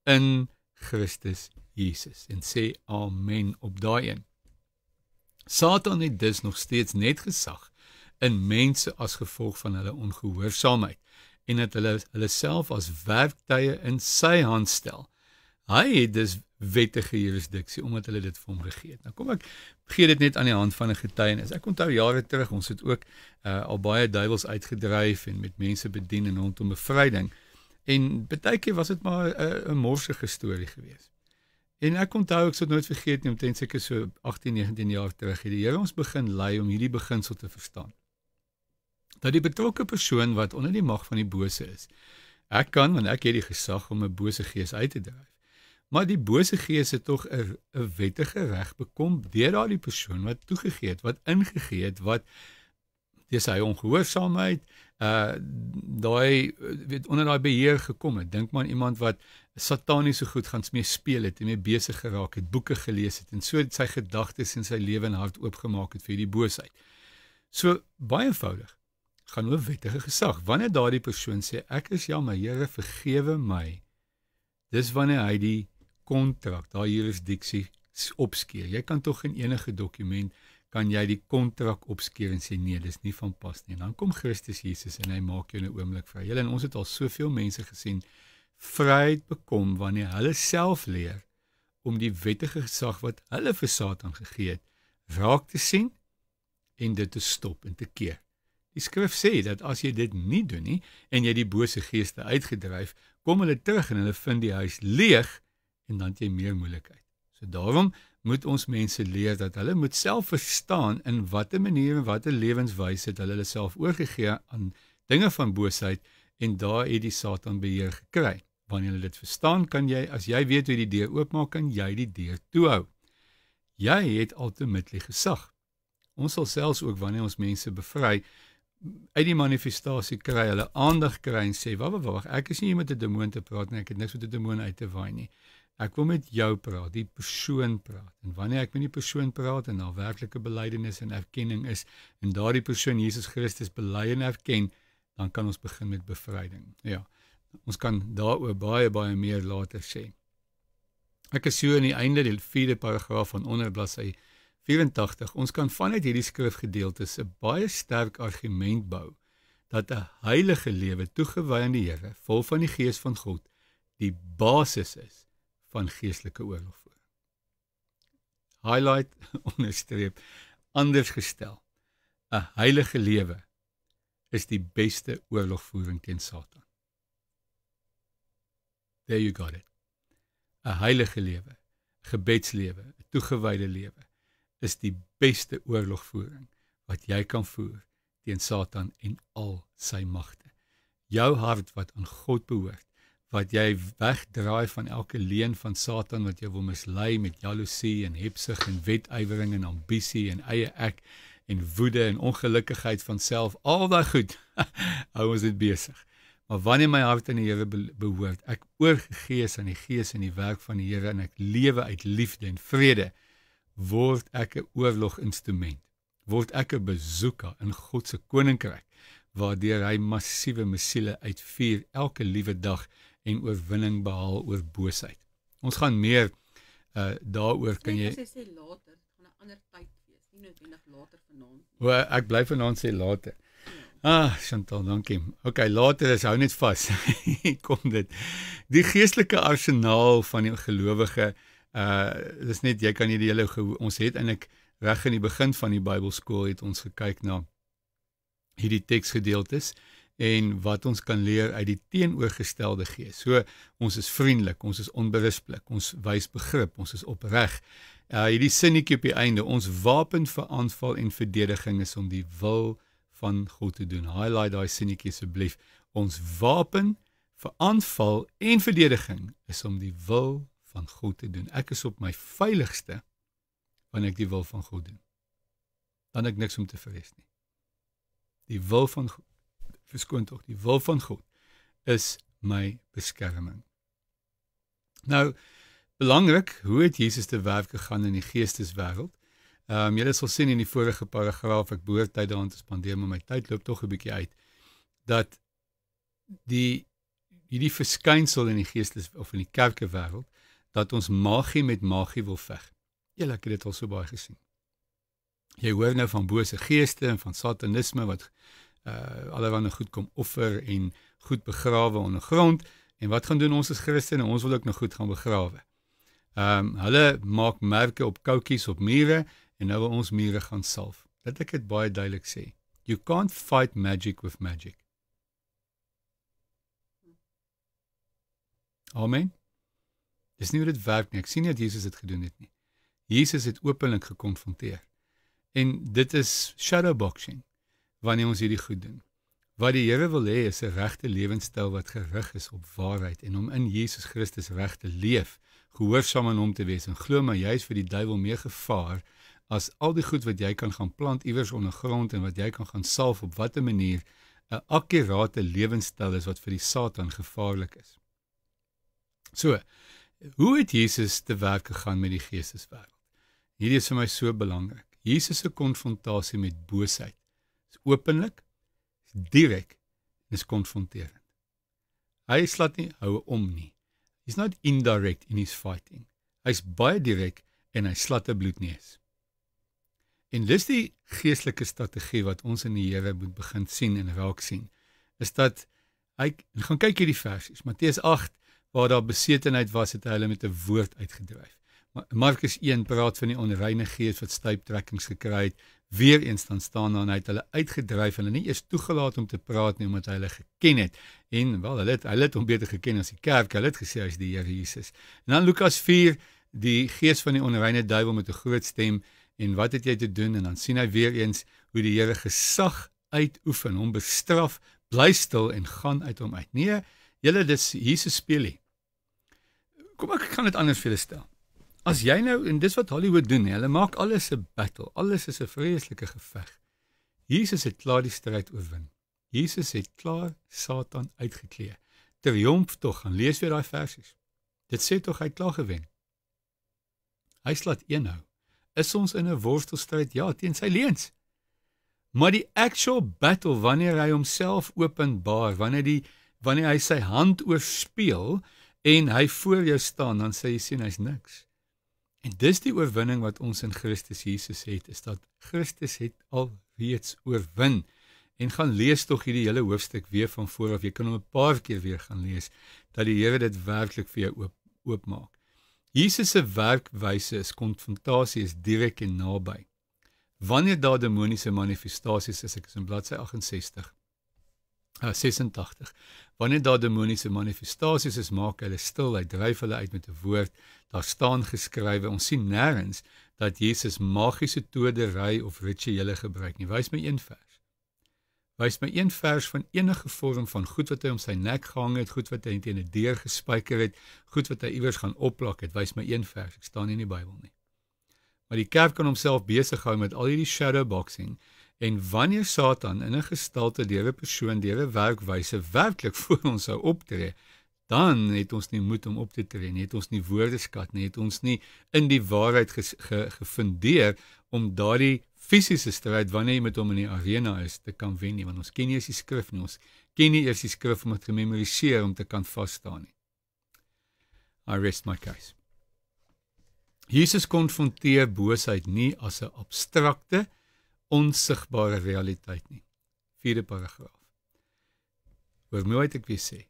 in Christus Jesus en sê amen op daai een. Satan het dus nog steeds net gesag in mense as gevolg van hulle ongehoorsaamheid en dat hulle hulle self as werktuie in sy hand stel. Hy het dus wettige jurisdiksie omdat hulle dit vir hom gegee het. Nou kom ek gee dit net aan die hand van 'n getuienis. Ek onthou jare terug, ons het ook uh, al baie duiwels uitgedryf en met mense bedien en rondom bevryding. En baie keer was dit maar 'n morsige storie geweest. En ek onthou ek sou nooit vergeet nie omtrent seker so 18, 19 jaar terug het die Here ons begin lei om hierdie beginsel te verstaan. Dat die betrokke persoon wat onder die mag van die bose is, ek kan want ek het die gesag om 'n bose gees uit te dryf. Maar die bose gees het tog 'n 'n wettige reg bekom deur daardie persoon wat toegegee het, wat ingegee het, wat dis hy ongehoorsaamheid uh daai weet onder daai beheer gekom het. Dink maar aan iemand wat sataniese goed gaan smee speel het en mee besig geraak het, boeke gelees het en so sy gedagtes en sy lewe en hart oopgemaak het vir hierdie boosheid. So baie eenvoudig gaan oor wettige gesag. Wanneer daardie persoon sê ek is jammer, Here vergewe my. Dis wanneer hy die kontrak, daai jurisdiksie opskeer. Jy kan tog in enige dokument kan jy die kontrak opskeer en sê nee, dis nie van pas nie. En dan kom Christus Jesus en hy maak jou 'n oomblik vry. Julle en ons het al soveel mense gesien vryheid bekom wanneer hulle self leer om die wettige gesag wat hulle vir Satan gegee het raak te sien en dit te stop en te keer. Die skrif sê dat as jy dit nie doen nie en jy die bose geeste uitgedryf, kom hulle terug en hulle vind die huis leeg en dan het jy meer moeilikheid. So daarom moet ons mense leer dat hulle moet self verstaan in watter manier en watter lewenswyse het hulle hulle self oorgegee aan dinge van boosheid en daar het die Satan beheer gekry. Wanneer jy dit verstaan, kan jy as jy weet hoe die deur oopmaak, kan jy die deur toehou. Jy het ultimately gesag. Ons sal selfs ook wanneer ons mense bevry uit die manifestasie kry, hulle aandag kry en sê, "Wag, wag, wag, ek is nie iemand om te demoon te praat nie, ek het niks met 'n demoon uit te waai nie. Ek wil met jou praat, die persoon praat." En wanneer ek met die persoon praat en na werklike belydenis en erkenning is en daardie persoon Jesus Christus bely en erken, dan kan ons begin met bevryding. Ja. Ons kan daaroor baie baie meer later sê. Ek is so aan die einde die vierde paragraaf van onder bladsy 84. Ons kan vanuit hierdie skrifgedeelte 'n baie sterk argument bou dat 'n heilige lewe toegewy aan die Here, vol van die Gees van God, die basis is van geestelike oorlogvoering. Highlight onderstreep anders gestel. 'n Heilige lewe is die beste oorlogvoering teen Satan. There you got it. 'n Heilige lewe, gebedslewe, 'n toegewyde lewe is die beste oorlogvoering wat jy kan voer teen Satan en al sy magte. Jou hart wat aan God behoort, wat jy wegdraai van elke leuen van Satan wat jou wil mislei met jaloesie en hebsug en wetywering en ambisie en eie ek en woede en ongelukkigheid van self, al daai goed. Hou ons dit besig. Maar wanneer my hart aan die Here behoort, ek oorgegee is aan die Gees en die werk van die Here en ek lewe uit liefde en vrede, word ek 'n oorloginstrument. Word ek 'n besoeker in God se koninkryk waardeur hy massiewe mesiele uitvuur elke liewe dag en oorwinning behaal oor boosheid. Ons gaan meer uh daaroor kan jy sê later, gaan 'n ander tyd noodwendig later vanaand. O, ek bly vanaand sê later. Ja. Ah, Chantal, dankie. OK, later is hou net vas. Kom dit. Die geestelike arsenaal van die gelowige uh eh, dis net jy kan hierdie hele ons het eintlik reg in die begin van die Bybelskool het ons gekyk na hierdie teksgedeeltes en wat ons kan leer uit die teenoorgestelde gees. So ons is vriendelik, ons is onberispelik, ons wys begrip, ons is opreg uh, hierdie sinnetjie op die einde ons wapen vir aanval en verdediging is om die wil van God te doen. Highlight daai sinnetjie asseblief. Ons wapen vir aanval en verdediging is om die wil van God te doen. Ek is op my veiligste wanneer ek die wil van God doen. Dan ek niks om te vrees nie. Die wil van verskoon tog, die wil van God is my beskerming. Nou, belangrik hoe het Jesus te werk gegaan in die geesteswêreld. Ehm um, julle sal sien in die vorige paragraaf ek behoort tyd daaraan te spandeer maar my tyd loop tog 'n bietjie uit dat die hierdie verskynsel in die geestes of in die kerke wêreld dat ons magie met magie wil veg. Julle ek het dit al so baie gesien. Jy hoor nou van bose geeste en van satanisme wat uh eh, allerlei goed kom offer en goed begrawe onder grond en wat gaan doen ons as Christene ons wil ook nog goed gaan begrawe. Ehm um, hulle maak merke op koutjies op mure en nou wil ons mure gaan salf. Dit ek dit baie duidelik sê. You can't fight magic with magic. Amen. Dis nie hoe dit werk nie. Ek sien nie dat Jesus dit gedoen het nie. Jesus het openlik gekonfronteer. En dit is shadow boxing wanneer ons hierdie goed doen. Wat die Here wil hê is 'n regte lewenstyl wat gerig is op waarheid en om in Jesus Christus reg te leef gehoorsaam aan hom te wees en glo maar jy is vir die duiwel meer gevaar as al die goed wat jy kan gaan plant iewers onder grond en wat jy kan gaan salf op watter manier 'n akkurate lewenstyl is wat vir die satan gevaarlik is. So, hoe het Jesus te werk gegaan met die geesteswêreld? Hierdie is vir my so belangrik. Jesus se konfrontasie met boosheid is openlik, is direk, is konfronterend. Hy slaat nie houe om nie. He's not indirect in his fighting. Hy's baie direk en hy slatte bloedneus. En dis die geestelike strategie wat ons in die Here moet begin sien en raak sien. Is dat hy gaan kyk hierdie versies, Matteus 8 waar daar besetenheid was het hy hulle met 'n woord uitgedryf. Markus 1 praat van die onreine gees wat stuiptrekkings gekry het, weer eens dan staan dan het hulle uitgedryf hulle nie eers toegelaat om te praat nie omdat hulle geken het en wel hulle het hulle het hom beter geken as die kerk hulle het gesê hy's die Here Jesus en dan Lukas 4 die gees van die onreine duiwel met 'n groot stem en wat het jy te doen en dan sien hy weer eens hoe die Here gesag uitoefen hom bestraf bly stil en gaan uit hom uit nee julle dis Jesus speelie kom ek kan dit anders vir julle stel As jy nou en dis wat Hollywood doen, hulle maak alles 'n battle, alles is 'n vreeslike geveg. Jesus het klaar die stryd oorwin. Jesus het klaar Satan uitgeklee. Triomf tog, gaan lees weer daai versies. Dit sê tog hy het klaar gewen. Hy slaat een nou. Is ons in 'n worstelstryd? Ja, teen sy leuns. Maar die actual battle wanneer hy homself openbaar, wanneer die wanneer hy sy hand oorspeel en hy voor jou staan, dan sê jy sien hy's niks. En dis die oorwinning wat ons in Christus Jesus het, is dat Christus het al reeds oorwin. En gaan lees tog hierdie hele hoofstuk weer van voor af. Jy kan hom 'n paar keer weer gaan lees dat die Here dit werklik vir jou oop oopmaak. Jesus se werkwyse is konfrontasie is direk en naby. Wanneer daar demoniese manifestasies is, ek is in bladsy 68 uh, ah, 86. Wanneer daar demoniese manifestasies is, maak hulle stil, hy dryf hulle uit met 'n woord. Daar staan geskrywe, ons sien nêrens dat Jesus magiese todery of rituele gebruik nie. Wys my een vers. Wys my een vers van enige vorm van goed wat hy om sy nek gehang het, goed wat hy teen 'n deur gespijker het, goed wat hy iewers gaan opplak het. Wys my een vers. Ek staan nie in die Bybel nie. Maar die kerk kan homself besig hou met al hierdie shadow boxing En wanneer Satan in 'n gestalte deur 'n persoon, deur 'n werkwyse werklik voor ons sou optree, dan het ons nie moed om op te tree nie, het ons nie woordeskat nie, het ons nie in die waarheid ge, ge, gefundeer om daardie fisiese stryd wanneer jy met hom in die arena is te kan wen nie, want ons ken nie eers die skrif nie, ons ken nie eers die skrif om dit te memoriseer om te kan vas staan nie. I rest my case. Jesus konfronteer boosheid nie as 'n abstrakte onsigbare realiteit nie. Vierde paragraaf. Hoor mooi wat ek weer sê.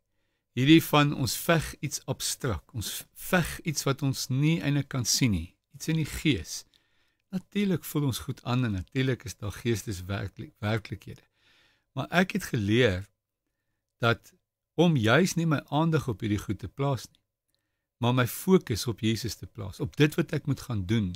Hierdie van ons veg iets abstrakt, ons veg iets wat ons nie eintlik kan sien nie, iets in die gees. Natuurlik voel ons goed aan en natuurlik is daar geesteswerklik werklikhede. Maar ek het geleer dat om juis nie my aandag op hierdie goed te plaas nie, maar my fokus op Jesus te plaas, op dit wat ek moet gaan doen,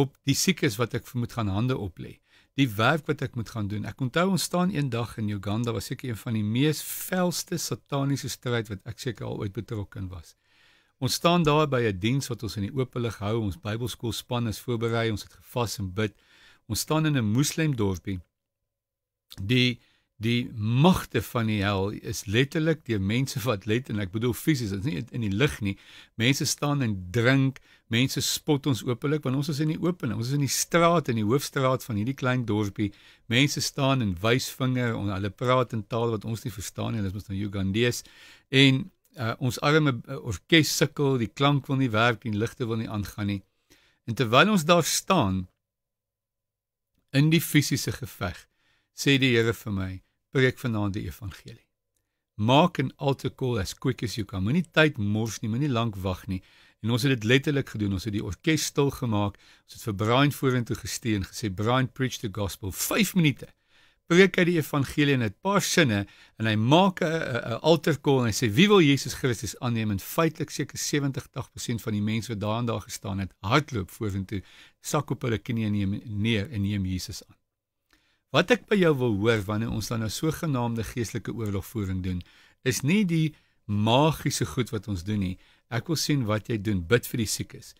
op die siekes wat ek moet gaan hande oplê, die werk wat ek moet gaan doen. Ek onthou ons staan eendag in Uganda was seker een van die mees velste sataniese stryd wat ek seker al ooit betrokke in was. Ons staan daar by 'n diens wat ons in die oopelig hou. Ons Bybelskool span is voorberei, ons het gevas en bid. Ons staan in 'n moslem dorpie. Die uh die magte van die hel is letterlik die mense wat let en ek bedoel fisies dit is nie in die lug nie mense staan en drink mense spot ons openlik want ons is in die open ons is in die straat in die hoofstraat van hierdie klein dorpie mense staan en wys vinger en hulle praat in taal wat ons nie verstaan nie hulle is mos nou Ugandees en uh, ons arme uh, orkes sukkel die klank wil nie werk die ligte wil nie aangaan nie en terwyl ons daar staan in die fisiese geveg sê die Here vir my preek vanaand die evangelie. Maak 'n altar call as quick as you can. Moenie tyd mors nie, moenie lank wag nie. En ons het dit letterlik gedoen. Ons het die orkes stil gemaak. Ons het vir Brian vorentoe gestuur en gesê Brian preach the gospel 5 minute. Preek uit die evangelie in 'n paar sinne en hy maak 'n altar call en hy sê wie wil Jesus Christus aanneem? En feitelik seker 70-80% van die mense wat daar en daar gestaan het, hardloop vorentoe, sak op hulle knieë en neem neer en neem Jesus aan. Wat ek by jou wil hoor wanneer ons dan nou so genoemde geestelike oorlogvoering doen, is nie die magiese goed wat ons doen nie. Ek wil sien wat jy doen. Bid vir die siekes.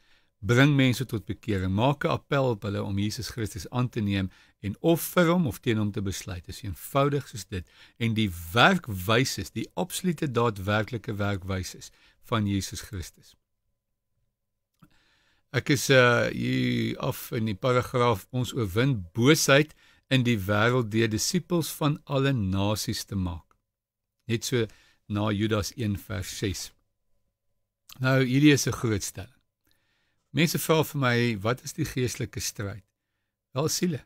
Bring mense tot bekering. Maak 'n appel op hulle om Jesus Christus aan te neem en of vir hom of teen hom te besluit. Dit is eenvoudig soos dit. En die werkwyse is die absolute daadwerklike werkwyse van Jesus Christus. Ek is uh hier af in die paragraaf ons oorwin boosheid in die wêreld deur disippels van alle nasies te maak. Net so na Judas 1 vers 6. Nou hierdie is 'n groot stelling. Mense vra vir my, wat is die geestelike stryd? Wel siele.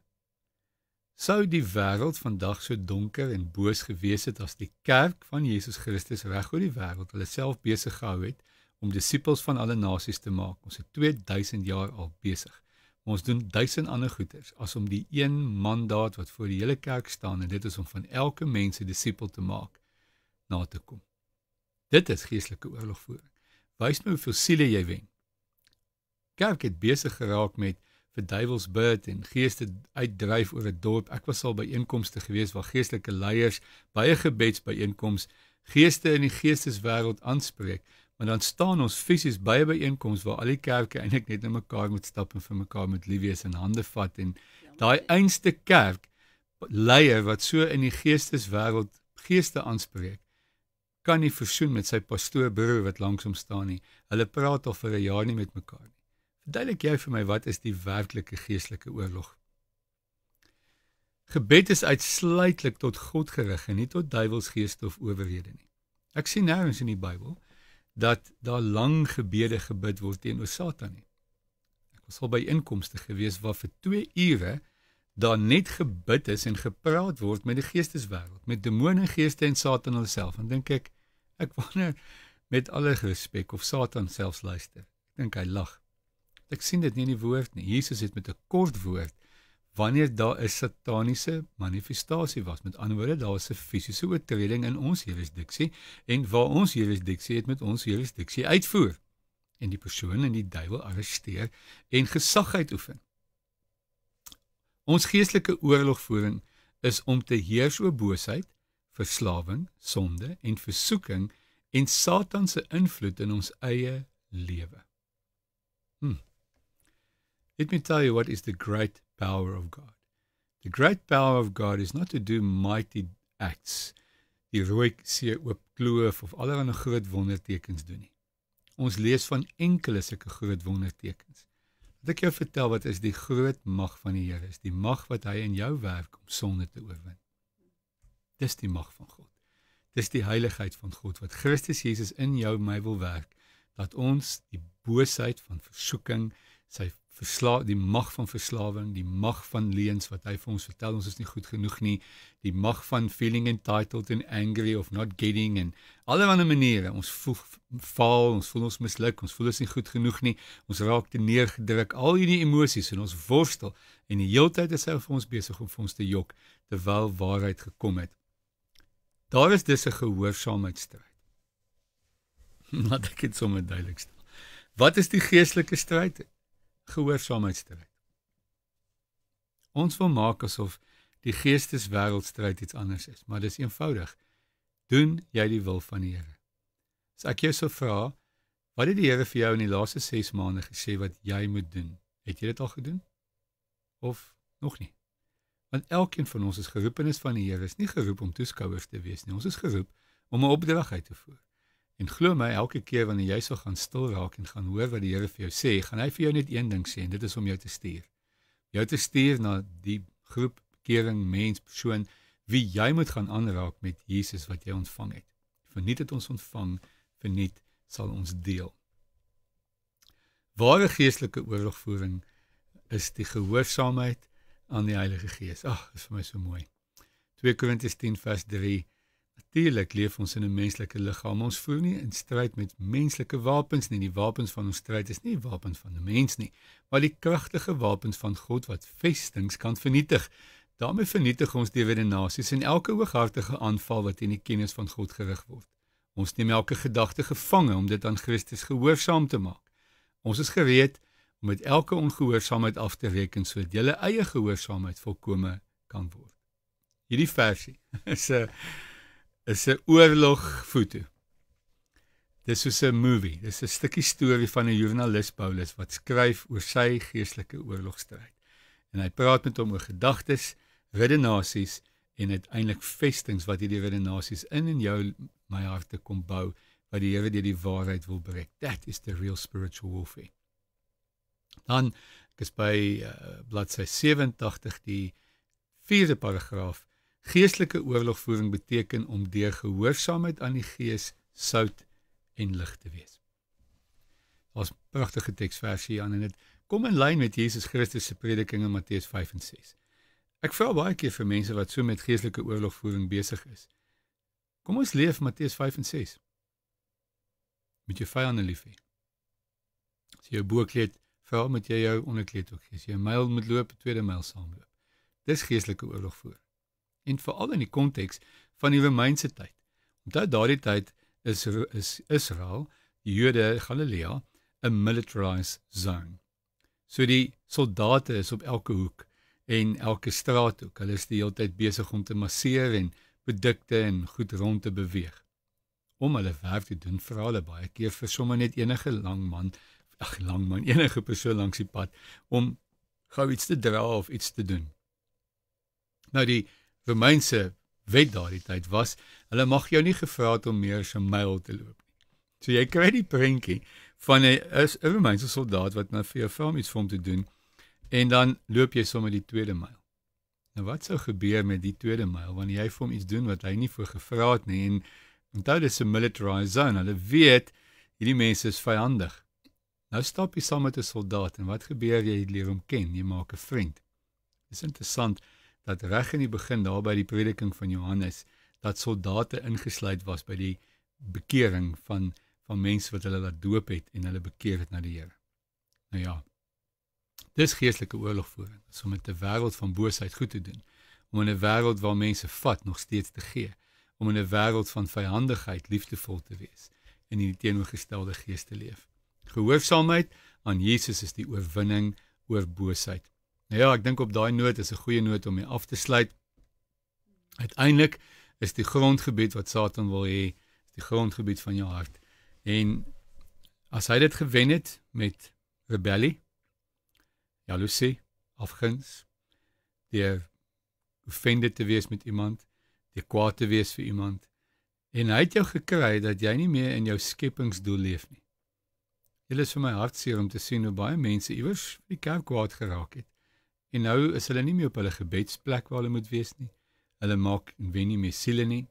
Sou die wêreld vandag so donker en boos gewees het as die kerk van Jesus Christus reg oor die wêreld hulle self besig gehou het om disippels van alle nasies te maak. Ons is 2000 jaar al besig. Ons doen duisend ander goeders as om die een mandaat wat voor die hele kerk staan en dit is om van elke mens 'n disipel te maak na te kom. Dit is geestelike oorlogvoering. Wys my hoeveel siele jy wen. Kerk het besig geraak met vir duiwels bid en geeste uitdryf oor 'n dorp. Ek was al by einkomste gewees waar geestelike leiers baie gebedsbyeenkomste geeste in die geesteswêreld aanspreek, Maar dan staan ons fisies by 'n byeenkoms waar al die kerke eintlik net na mekaar moet stap en vir mekaar moet lief wees en hande vat en ja, daai einste kerk leier wat so in die geesteswêreld geeste aanspreek kan nie versoen met sy pastoor broer wat langs hom staan nie. Hulle praat al vir 'n jaar nie met mekaar nie. Verduidelik jy vir my wat is die werklike geestelike oorlog? Gebed is uitsluitlik tot God gerig en nie tot duiwels geeste of owerhede nie. Ek sien nou ons in die Bybel dat daar lang gebede gebid word teen oor Satan nie. Ek was al by inkomste gewees waar vir 2 ure daar net gebid is en gepraat word met die geesteswêreld, met demone geeste en Satan alself. En dink ek, ek wonder met alle respek of Satan selfs luister. Ek dink hy lag. Ek sien dit nie in die woord nie. Jesus het met 'n kort woord wanneer daar 'n sataniese manifestasie was. Met ander woorde, daar was 'n fisiese oortreding in ons jurisdiksie en waar ons jurisdiksie het met ons jurisdiksie uitvoer en die persoon en die duiwel arresteer en gesag uitoefen. Ons geestelike oorlogvoering is om te heers oor boosheid, verslawing, sonde en versoeking en Satan se invloed in ons eie lewe. Hmm. Let me tell you what is the great power of God. The great power of God is not to do mighty acts. Die rooi see oop kloof of allerlei groot wondertekens doen nie. Ons lees van enkele sulke groot wondertekens. Wat ek jou vertel wat is die groot mag van die Here is, die mag wat hy in jou werk om sonde te oorwin. Dis die mag van God. Dis die heiligheid van God wat Christus Jesus in jou en my wil werk dat ons die boosheid van versoeking, sy versla die mag van verslawing, die mag van leuns wat hy vir ons vertel ons is nie goed genoeg nie, die mag van feeling entitled and angry of not getting and allerlei maniere ons voel faal, ons voel ons misluk, ons voel ons nie goed genoeg nie, ons raak te neergedruk, al hierdie emosies in ons worstel en die heeltyd is hy vir ons besig om vir ons te jok terwyl waarheid gekom het. Daar is dus 'n gehoorsaamheidstryd. Laat ek dit sommer duidelik stel. Wat is die geestelike stryd? gehoorsaamheidstryd. Ons wil maak asof die geesteswêreldstryd iets anders is, maar dis eenvoudig. Doen jy die wil van die Here? As ek jou sou vra, wat het die Here vir jou in die laaste 6 maande gesê wat jy moet doen? Het jy dit al gedoen? Of nog nie? Want elkeen van ons is geroepenis van die Here, is nie geroep om toeskouer te wees nie. Ons is geroep om 'n opdrag uit te voer. En glo my, elke keer wanneer jy so gaan stil raak en gaan hoor wat die Here vir jou sê, gaan hy vir jou net een ding sê en dit is om jou te stuur. Jou te stuur na die groep kering mens persoon wie jy moet gaan aanraak met Jesus wat jy ontvang het. Verniet het ons ontvang, verniet sal ons deel. Ware geestelike oorlogvoering is die gehoorsaamheid aan die Heilige Gees. Ag, dit is vir my so mooi. 2 Korintiërs 10 vers 3 Natuurlik leef ons in 'n menslike liggaam. Ons voel nie in stryd met menslike wapens nie. Die wapens van ons stryd is nie wapens van 'n mens nie, maar die kragtige wapens van God wat vestings kan vernietig. daarmee vernietig ons die wedenasies en elke hooghartige aanval wat in die kennis van God gerig word. Ons neem elke gedagte gevange om dit aan Christus gehoorsaam te maak. Ons is gereed om met elke ongehoorsaamheid af te reken sodat julle eie gehoorsaamheid volkome kan word. Hierdie versie is 'n is 'n oorlogfoto. Dis soos 'n movie. Dis 'n stukkie storie van 'n joernalis Paulus wat skryf oor sy geestelike oorlogstryd. En hy praat met hom oor gedagtes, redenasies en uiteindelik vestings wat hierdie redenasies in en jou my hart te kom bou wat die Here deur die waarheid wil bereik. That is the real spiritual warfare. Dan ek is by uh, bladsy 87 die vierde paragraaf Geestelike oorlogvoering beteken om deur gehoorsaamheid aan die Gees sout en lig te wees. Ons pragtige teksversie hier aan en dit kom in lyn met Jesus Christus se prediking in Matteus 5 en 6. Ek vra baie keer vir mense wat so met geestelike oorlogvoering besig is. Kom ons leef Matteus 5 en 6. Met jou vyande lief hê. As jy jou boekleed vra met jy jou onderkleed ook gee. As jy 'n myl moet loop, tweede myl saamloop. Dis geestelike oorlogvoering en veral in die konteks van die Romeinse tyd. Onthou daardie tyd is is Israel, die Jode, Galilea 'n militarized zone. So die soldate is op elke hoek en elke straathoek. Hulle is die hele tyd besig om te masseer en produkte en goed rond te beweeg. Om hulle werk te doen, vra hulle baie keer vir sommer net enige lang man, ag lang man, enige persoon langs die pad om gou iets te dra of iets te doen. Nou die Romeinse wet daardie tyd was, hulle mag jou nie gevra het om meer as 'n myl te loop nie. So jy kry die prentjie van 'n is 'n Romeinse soldaat wat nou vir jou vra om iets vir hom te doen en dan loop jy sommer die tweede myl. Nou wat sou gebeur met die tweede myl wanneer jy vir hom iets doen wat hy nie voor gevra het nie en onthou dis 'n militarized zone. Hulle weet hierdie mense is vyandig. Nou stap jy saam met 'n soldaat en wat gebeur jy leer hom ken, jy maak 'n vriend. Dis interessant dat reg in die begin daar by die prediking van Johannes dat soldate ingesluit was by die bekering van van mense wat hulle laat doop het en hulle bekeer het na die Here. Nou ja. Dis geestelike oorlogvoering. Dis om met 'n wêreld van boosheid goed te doen. Om in 'n wêreld waar mense vat nog steeds te gee. Om in 'n wêreld van vyandigheid liefdevol te wees en in die teenoorgestelde gees te leef. Gehoorsaamheid aan Jesus is die oorwinning oor boosheid. Nou ja, ek dink op daai noot is 'n goeie noot om mee af te sluit. Uiteindelik is die grondgebied wat Satan wil hê, die grondgebied van jou hart. En as hy dit gewen het met rebellie, jaloesie, afguns, die offended te wees met iemand, die kwaad te wees vir iemand en hy het jou gekry dat jy nie meer in jou skepingsdoel leef nie. Dit is vir my hartseer om te sien hoe baie mense iewers vir die kerk kwaad geraak het. En nou is hulle nie meer op hulle gebedsplek waar hulle moet wees nie. Hulle maak en wen nie meer siele nie.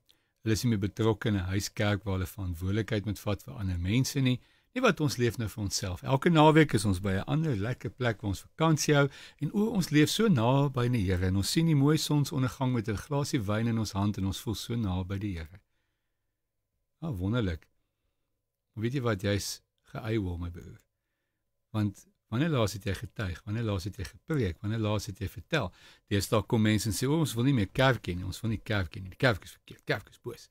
Hulle is nie meer betrokke in 'n huiskerk waar hulle verantwoordelikheid moet vat vir ander mense nie. Nie wat ons leef nou vir onsself. Elke naweek is ons by 'n ander lekker plek waar ons vakansie hou en o, ons leef so naby die Here en ons sien die mooi sonsondergang met 'n glasie wyn in ons hand en ons voel so naby die Here. Ah wonderlik. Weet jy wat jy's geëiwel my broer? Want Wanneer laas het jy getuig? Wanneer laas het jy gepreek? Wanneer laas het jy vertel? Deesdae kom mense en sê ons wil nie meer kerk hê nie. Ons wil nie kerk hê nie. Die kerk is verkeerd. Kerk is boos.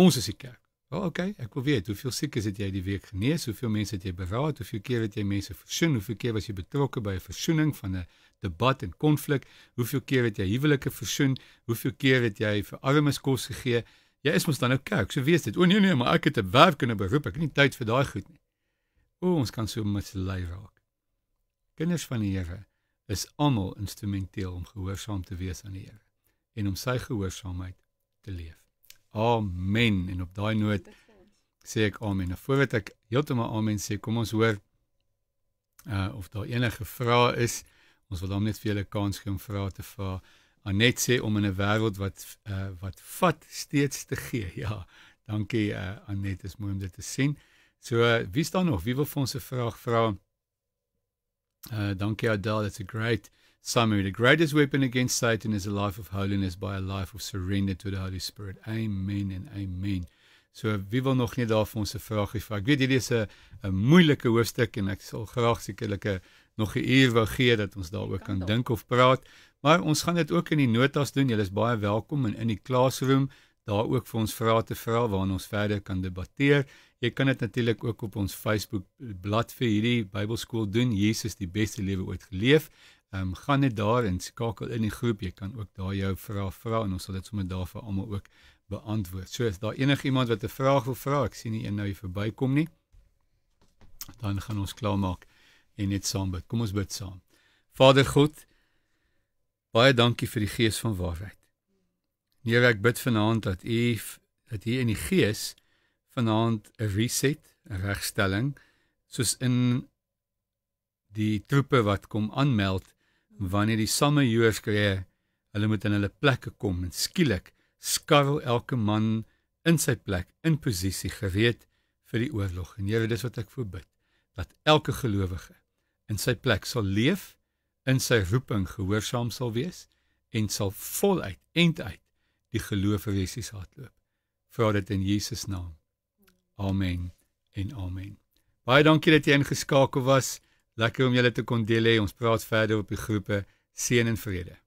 Ons is die kerk. Oh, Oké, okay. ek wil weet hoeveel siekes het jy die week genees? Hoeveel mense het jy beraad? Hoeveel keer het jy mense versoen? Hoeveel keer was jy betrokke by 'n versoening van 'n debat en konflik? Hoeveel keer het jy huwelike versoen? Hoeveel keer het jy vir armes kos gegee? Jy is mos dan nou kerk. So weet dit. O nee nee, maar ek het 'n werk en 'n beroep. Ek het nie tyd vir daai goed nie. O, ons kan so mislei raak kinders van die Here is almal instrumenteel om gehoorsaam te wees aan die Here en om sy gehoorsaamheid te leef. Amen en op daai noot sê ek amen. Nou, voordat ek heeltemal amen sê, kom ons hoor uh of daar enige vrae is. Ons wil dan net vir julle kans gee om vrae te vra. Anet sê om in 'n wêreld wat uh wat vat steeds te gee. Ja, dankie uh Anet, is mooi om dit te sien. So, uh, wie staan nog? Wie wil vir ons 'n vraag vra? Vraag? Uh, dankie Adele, that's a great summary. The greatest weapon against Satan is a life of holiness by a life of surrender to the Holy Spirit. Amen and amen. So wie wil nog nie daarvoor ons se vragie vra? Ek weet hierdie is 'n moeilike hoofstuk en ek sal graag sekerlik 'n nog 'n uur wou gee dat ons daaroor kan dink of praat. Maar ons gaan dit ook in die notas doen. Julle is baie welkom in in die klasroom daar ook vir ons vrae te vra waarin ons verder kan debatteer. Jy kan dit natuurlik ook op ons Facebook bladsy vir hierdie Bybelskool doen. Jesus die beste lewe ooit geleef. Ehm um, gaan net daar en skakel in die groep. Jy kan ook daar jou vrae vra en ons sal dit sommer daar vir almal ook beantwoord. So as daar enigiemand wat 'n vraag wil vra, ek sien nie een nou hier verbykom nie. Dan gaan ons klaarmaak en net saam bid. Kom ons bid saam. Vader God, baie dankie vir die gees van waarheid. Here ek bid vanaand dat U dat U in die Gees vanaand 'n reset, 'n regstelling soos in die troepe wat kom aanmeld wanneer die same Joes kry, hulle moet in hulle plekke kom en skielik skarrel elke man in sy plek, in posisie gereed vir die oorlog. En Here, dis wat ek voorbid dat elke gelowige in sy plek sal leef, in sy roeping gehoorsaam sal wees en sal voluit end uit die geloof resies hardloop. Vra dit in Jesus naam. Amen en amen. Baie dankie dat jy ingeskakel was. Lekker om julle te kon deel hê. Ons praat verder op die groepe. Seën en vrede.